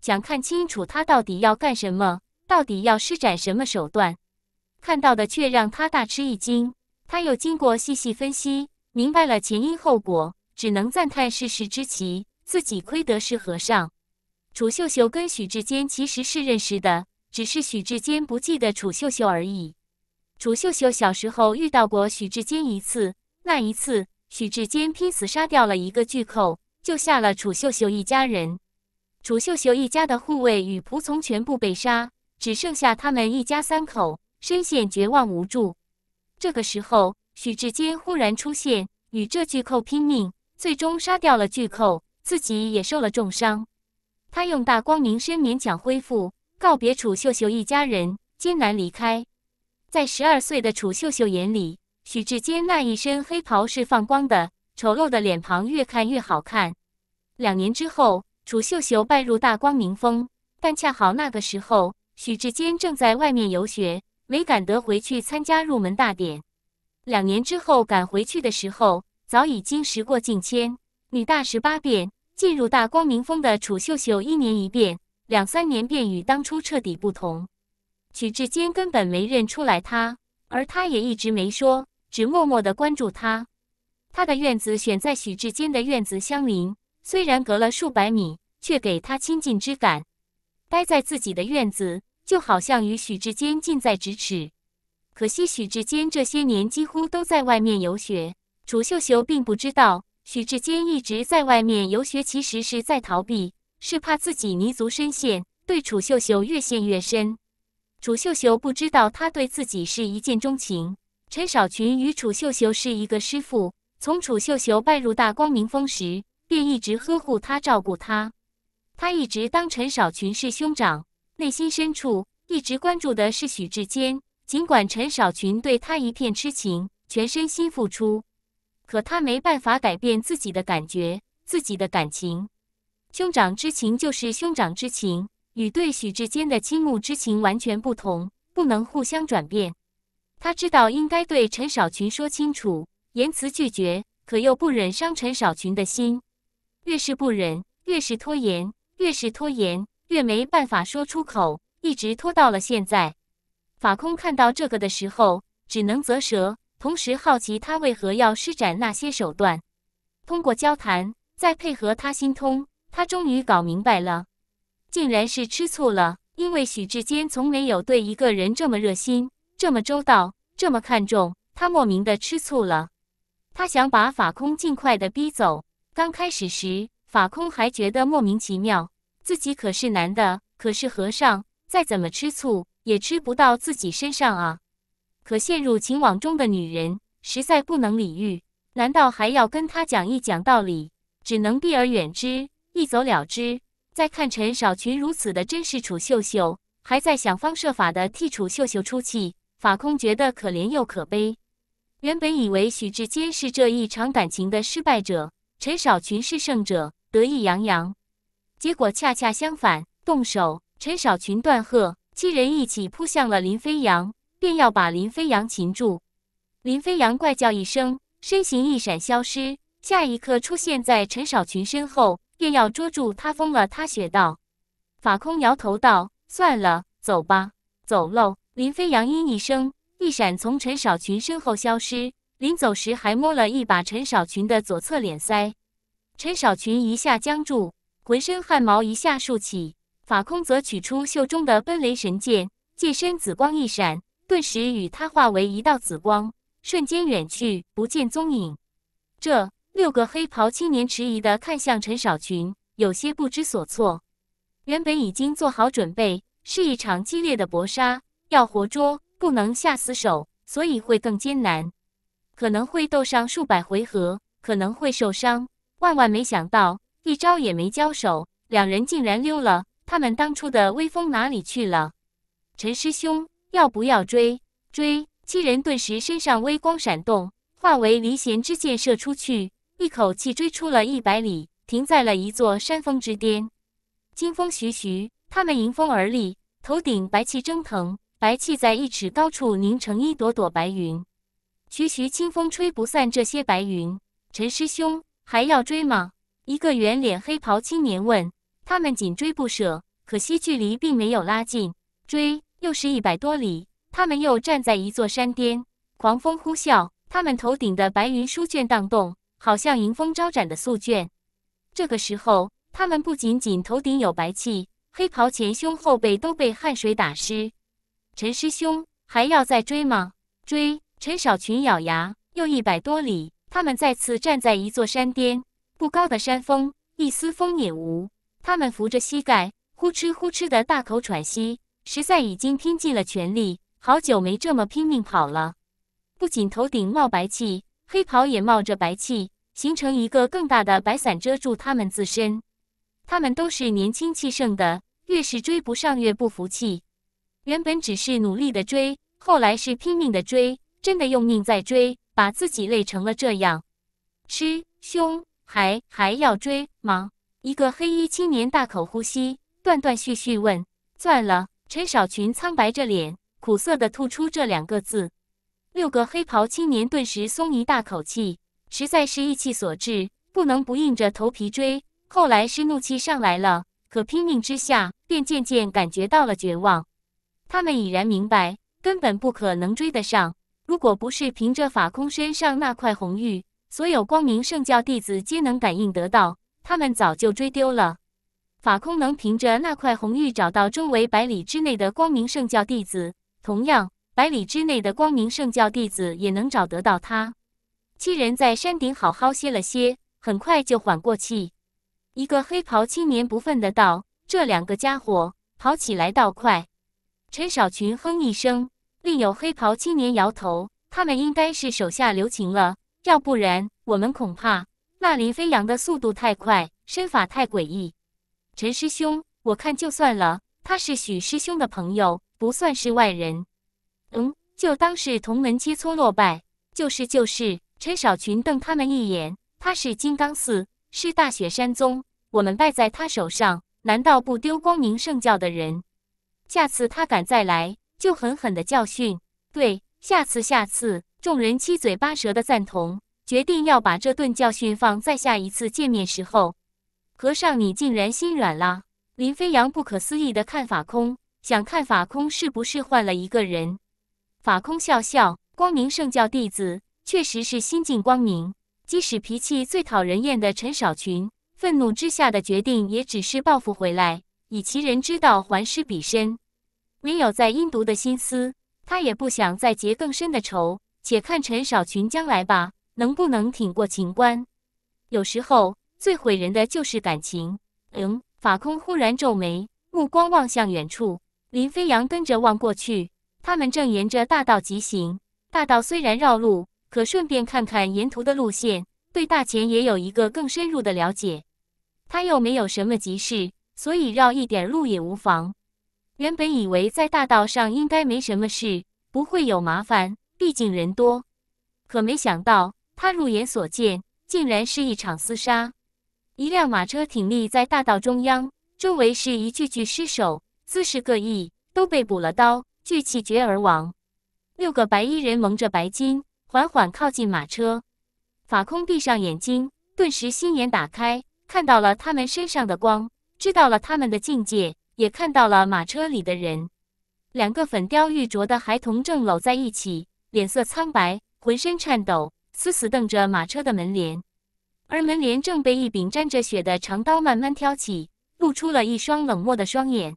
想看清楚他到底要干什么，到底要施展什么手段。看到的却让他大吃一惊，他又经过细细分析，明白了前因后果，只能赞叹世事之奇，自己亏得是和尚。楚秀秀跟许志坚其实是认识的，只是许志坚不记得楚秀秀而已。楚秀秀小时候遇到过许志坚一次，那一次许志坚拼死杀掉了一个巨寇，救下了楚秀秀一家人。楚秀秀一家的护卫与仆从全部被杀，只剩下他们一家三口。深陷绝望无助，这个时候，许志坚忽然出现，与这巨寇拼命，最终杀掉了巨寇，自己也受了重伤。他用大光明身勉强恢复，告别楚秀秀一家人，艰难离开。在十二岁的楚秀秀眼里，许志坚那一身黑袍是放光的，丑陋的脸庞越看越好看。两年之后，楚秀秀拜入大光明峰，但恰好那个时候，许志坚正在外面游学。没赶得回去参加入门大典，两年之后赶回去的时候，早已经时过境迁。女大十八变，进入大光明峰的楚秀秀一年一变，两三年便与当初彻底不同。许志坚根本没认出来她，而她也一直没说，只默默地关注她。她的院子选在许志坚的院子相邻，虽然隔了数百米，却给她亲近之感。待在自己的院子。就好像与许志坚近在咫尺，可惜许志坚这些年几乎都在外面游学。楚秀秀并不知道许志坚一直在外面游学，其实是在逃避，是怕自己泥足深陷，对楚秀秀越陷越深。楚秀秀不知道他对自己是一见钟情。陈少群与楚秀秀是一个师傅，从楚秀秀拜入大光明峰时，便一直呵护他、照顾他，他一直当陈少群是兄长。内心深处一直关注的是许志坚，尽管陈少群对他一片痴情，全身心付出，可他没办法改变自己的感觉，自己的感情。兄长之情就是兄长之情，与对许志坚的倾慕之情完全不同，不能互相转变。他知道应该对陈少群说清楚，言辞拒绝，可又不忍伤陈少群的心。越是不忍，越是拖延，越是拖延。越没办法说出口，一直拖到了现在。法空看到这个的时候，只能啧舌，同时好奇他为何要施展那些手段。通过交谈，再配合他心通，他终于搞明白了，竟然是吃醋了。因为许志坚从没有对一个人这么热心、这么周到、这么看重，他莫名的吃醋了。他想把法空尽快的逼走。刚开始时，法空还觉得莫名其妙。自己可是男的，可是和尚，再怎么吃醋也吃不到自己身上啊！可陷入情网中的女人实在不能理喻，难道还要跟他讲一讲道理？只能避而远之，一走了之。再看陈少群如此的，真实，楚秀秀还在想方设法的替楚秀秀出气，法空觉得可怜又可悲。原本以为许志坚是这一场感情的失败者，陈少群是胜者，得意洋洋。结果恰恰相反，动手！陈少群断喝，七人一起扑向了林飞扬，便要把林飞扬擒住。林飞扬怪叫一声，身形一闪，消失。下一刻，出现在陈少群身后，便要捉住他，封了他血道。法空摇头道：“算了，走吧，走喽。”林飞扬应一声，一闪从陈少群身后消失。临走时，还摸了一把陈少群的左侧脸腮。陈少群一下僵住。浑身汗毛一下竖起，法空则取出袖中的奔雷神剑，剑身紫光一闪，顿时与他化为一道紫光，瞬间远去，不见踪影。这六个黑袍青年迟疑地看向陈少群，有些不知所措。原本已经做好准备，是一场激烈的搏杀，要活捉，不能下死手，所以会更艰难，可能会斗上数百回合，可能会受伤。万万没想到。一招也没交手，两人竟然溜了。他们当初的威风哪里去了？陈师兄，要不要追？追！七人顿时身上微光闪动，化为离弦之箭射出去，一口气追出了一百里，停在了一座山峰之巅。金风徐徐，他们迎风而立，头顶白气蒸腾，白气在一尺高处凝成一朵朵白云。徐徐清风吹不散这些白云。陈师兄，还要追吗？一个圆脸黑袍青年问：“他们紧追不舍，可惜距离并没有拉近。追又是一百多里，他们又站在一座山巅，狂风呼啸，他们头顶的白云书卷荡动，好像迎风招展的素卷。这个时候，他们不仅仅头顶有白气，黑袍前胸后背都被汗水打湿。陈师兄还要再追吗？追！”陈少群咬牙，又一百多里，他们再次站在一座山巅。不高的山峰，一丝风也无。他们扶着膝盖，呼哧呼哧的大口喘息，实在已经拼尽了全力。好久没这么拼命跑了。不仅头顶冒白气，黑袍也冒着白气，形成一个更大的白伞遮住他们自身。他们都是年轻气盛的，越是追不上越不服气。原本只是努力的追，后来是拼命的追，真的用命在追，把自己累成了这样。吃凶。还还要追吗？一个黑衣青年大口呼吸，断断续续问。算了。陈少群苍白着脸，苦涩的吐出这两个字。六个黑袍青年顿时松一大口气。实在是意气所致，不能不硬着头皮追。后来是怒气上来了，可拼命之下，便渐渐感觉到了绝望。他们已然明白，根本不可能追得上。如果不是凭着法空身上那块红玉。所有光明圣教弟子皆能感应得到，他们早就追丢了。法空能凭着那块红玉找到周围百里之内的光明圣教弟子，同样，百里之内的光明圣教弟子也能找得到他。七人在山顶好好歇了歇，很快就缓过气。一个黑袍青年不忿的道：“这两个家伙跑起来倒快。”陈少群哼一声，另有黑袍青年摇头：“他们应该是手下留情了。”要不然，我们恐怕那林飞扬的速度太快，身法太诡异。陈师兄，我看就算了，他是许师兄的朋友，不算是外人。嗯，就当是同门切磋落败。就是就是，陈少群瞪他们一眼，他是金刚寺，是大雪山宗，我们败在他手上，难道不丢光明圣教的人？下次他敢再来，就狠狠的教训。对，下次，下次。众人七嘴八舌的赞同，决定要把这顿教训放在下一次见面时候。和尚，你竟然心软了！林飞扬不可思议的看法空，想看法空是不是换了一个人。法空笑笑，光明圣教弟子确实是心境光明，即使脾气最讨人厌的陈少群，愤怒之下的决定也只是报复回来，以其人之道还施彼身。没有在阴毒的心思，他也不想再结更深的仇。且看陈少群将来吧，能不能挺过情关？有时候最毁人的就是感情。嗯，法空忽然皱眉，目光望向远处。林飞扬跟着望过去，他们正沿着大道疾行。大道虽然绕路，可顺便看看沿途的路线，对大钱也有一个更深入的了解。他又没有什么急事，所以绕一点路也无妨。原本以为在大道上应该没什么事，不会有麻烦。毕竟人多，可没想到他入眼所见竟然是一场厮杀。一辆马车挺立在大道中央，周围是一具具尸首，姿势各异，都被补了刀，俱气绝而亡。六个白衣人蒙着白巾，缓缓靠近马车。法空闭上眼睛，顿时心眼打开，看到了他们身上的光，知道了他们的境界，也看到了马车里的人。两个粉雕玉琢的孩童正搂在一起。脸色苍白，浑身颤抖，死死瞪着马车的门帘，而门帘正被一柄沾着血的长刀慢慢挑起，露出了一双冷漠的双眼。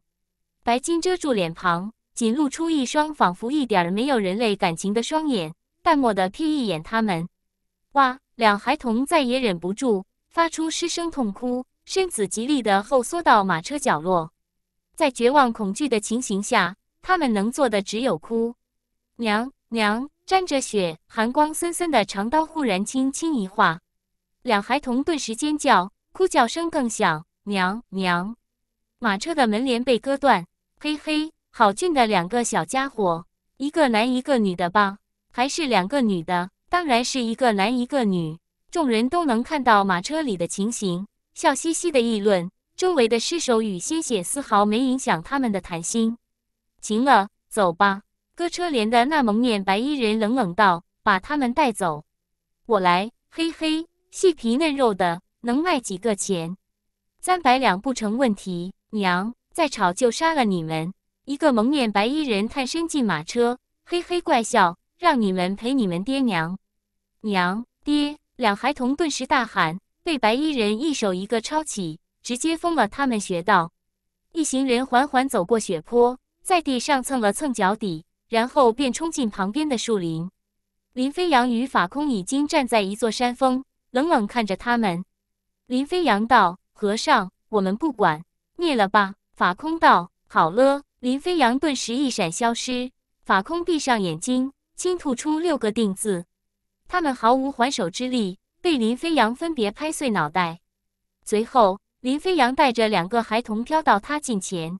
白金遮住脸庞，仅露出一双仿佛一点儿没有人类感情的双眼，淡漠的瞥一眼他们。哇！两孩童再也忍不住，发出失声痛哭，身子极力的后缩到马车角落。在绝望恐惧的情形下，他们能做的只有哭，娘。娘沾着血，寒光森森的长刀忽然轻轻一划，两孩童顿时尖叫，哭叫声更响。娘娘，马车的门帘被割断。嘿嘿，好俊的两个小家伙，一个男一个女的吧？还是两个女的？当然是一个男一个女。众人都能看到马车里的情形，笑嘻嘻的议论。周围的尸首与鲜血丝毫没影响他们的谈心。行了，走吧。割车帘的那蒙面白衣人冷冷道：“把他们带走，我来。嘿嘿，细皮嫩肉的，能卖几个钱？三百两不成问题。娘，再吵就杀了你们！”一个蒙面白衣人探身进马车，嘿嘿怪笑：“让你们陪你们爹娘。”娘、爹，两孩童顿时大喊，被白衣人一手一个抄起，直接封了他们穴道。一行人缓缓走过雪坡，在地上蹭了蹭脚底。然后便冲进旁边的树林。林飞扬与法空已经站在一座山峰，冷冷看着他们。林飞扬道：“和尚，我们不管，灭了吧。”法空道：“好了。”林飞扬顿时一闪消失。法空闭上眼睛，轻吐出六个定字。他们毫无还手之力，被林飞扬分别拍碎脑袋。随后，林飞扬带着两个孩童飘到他近前。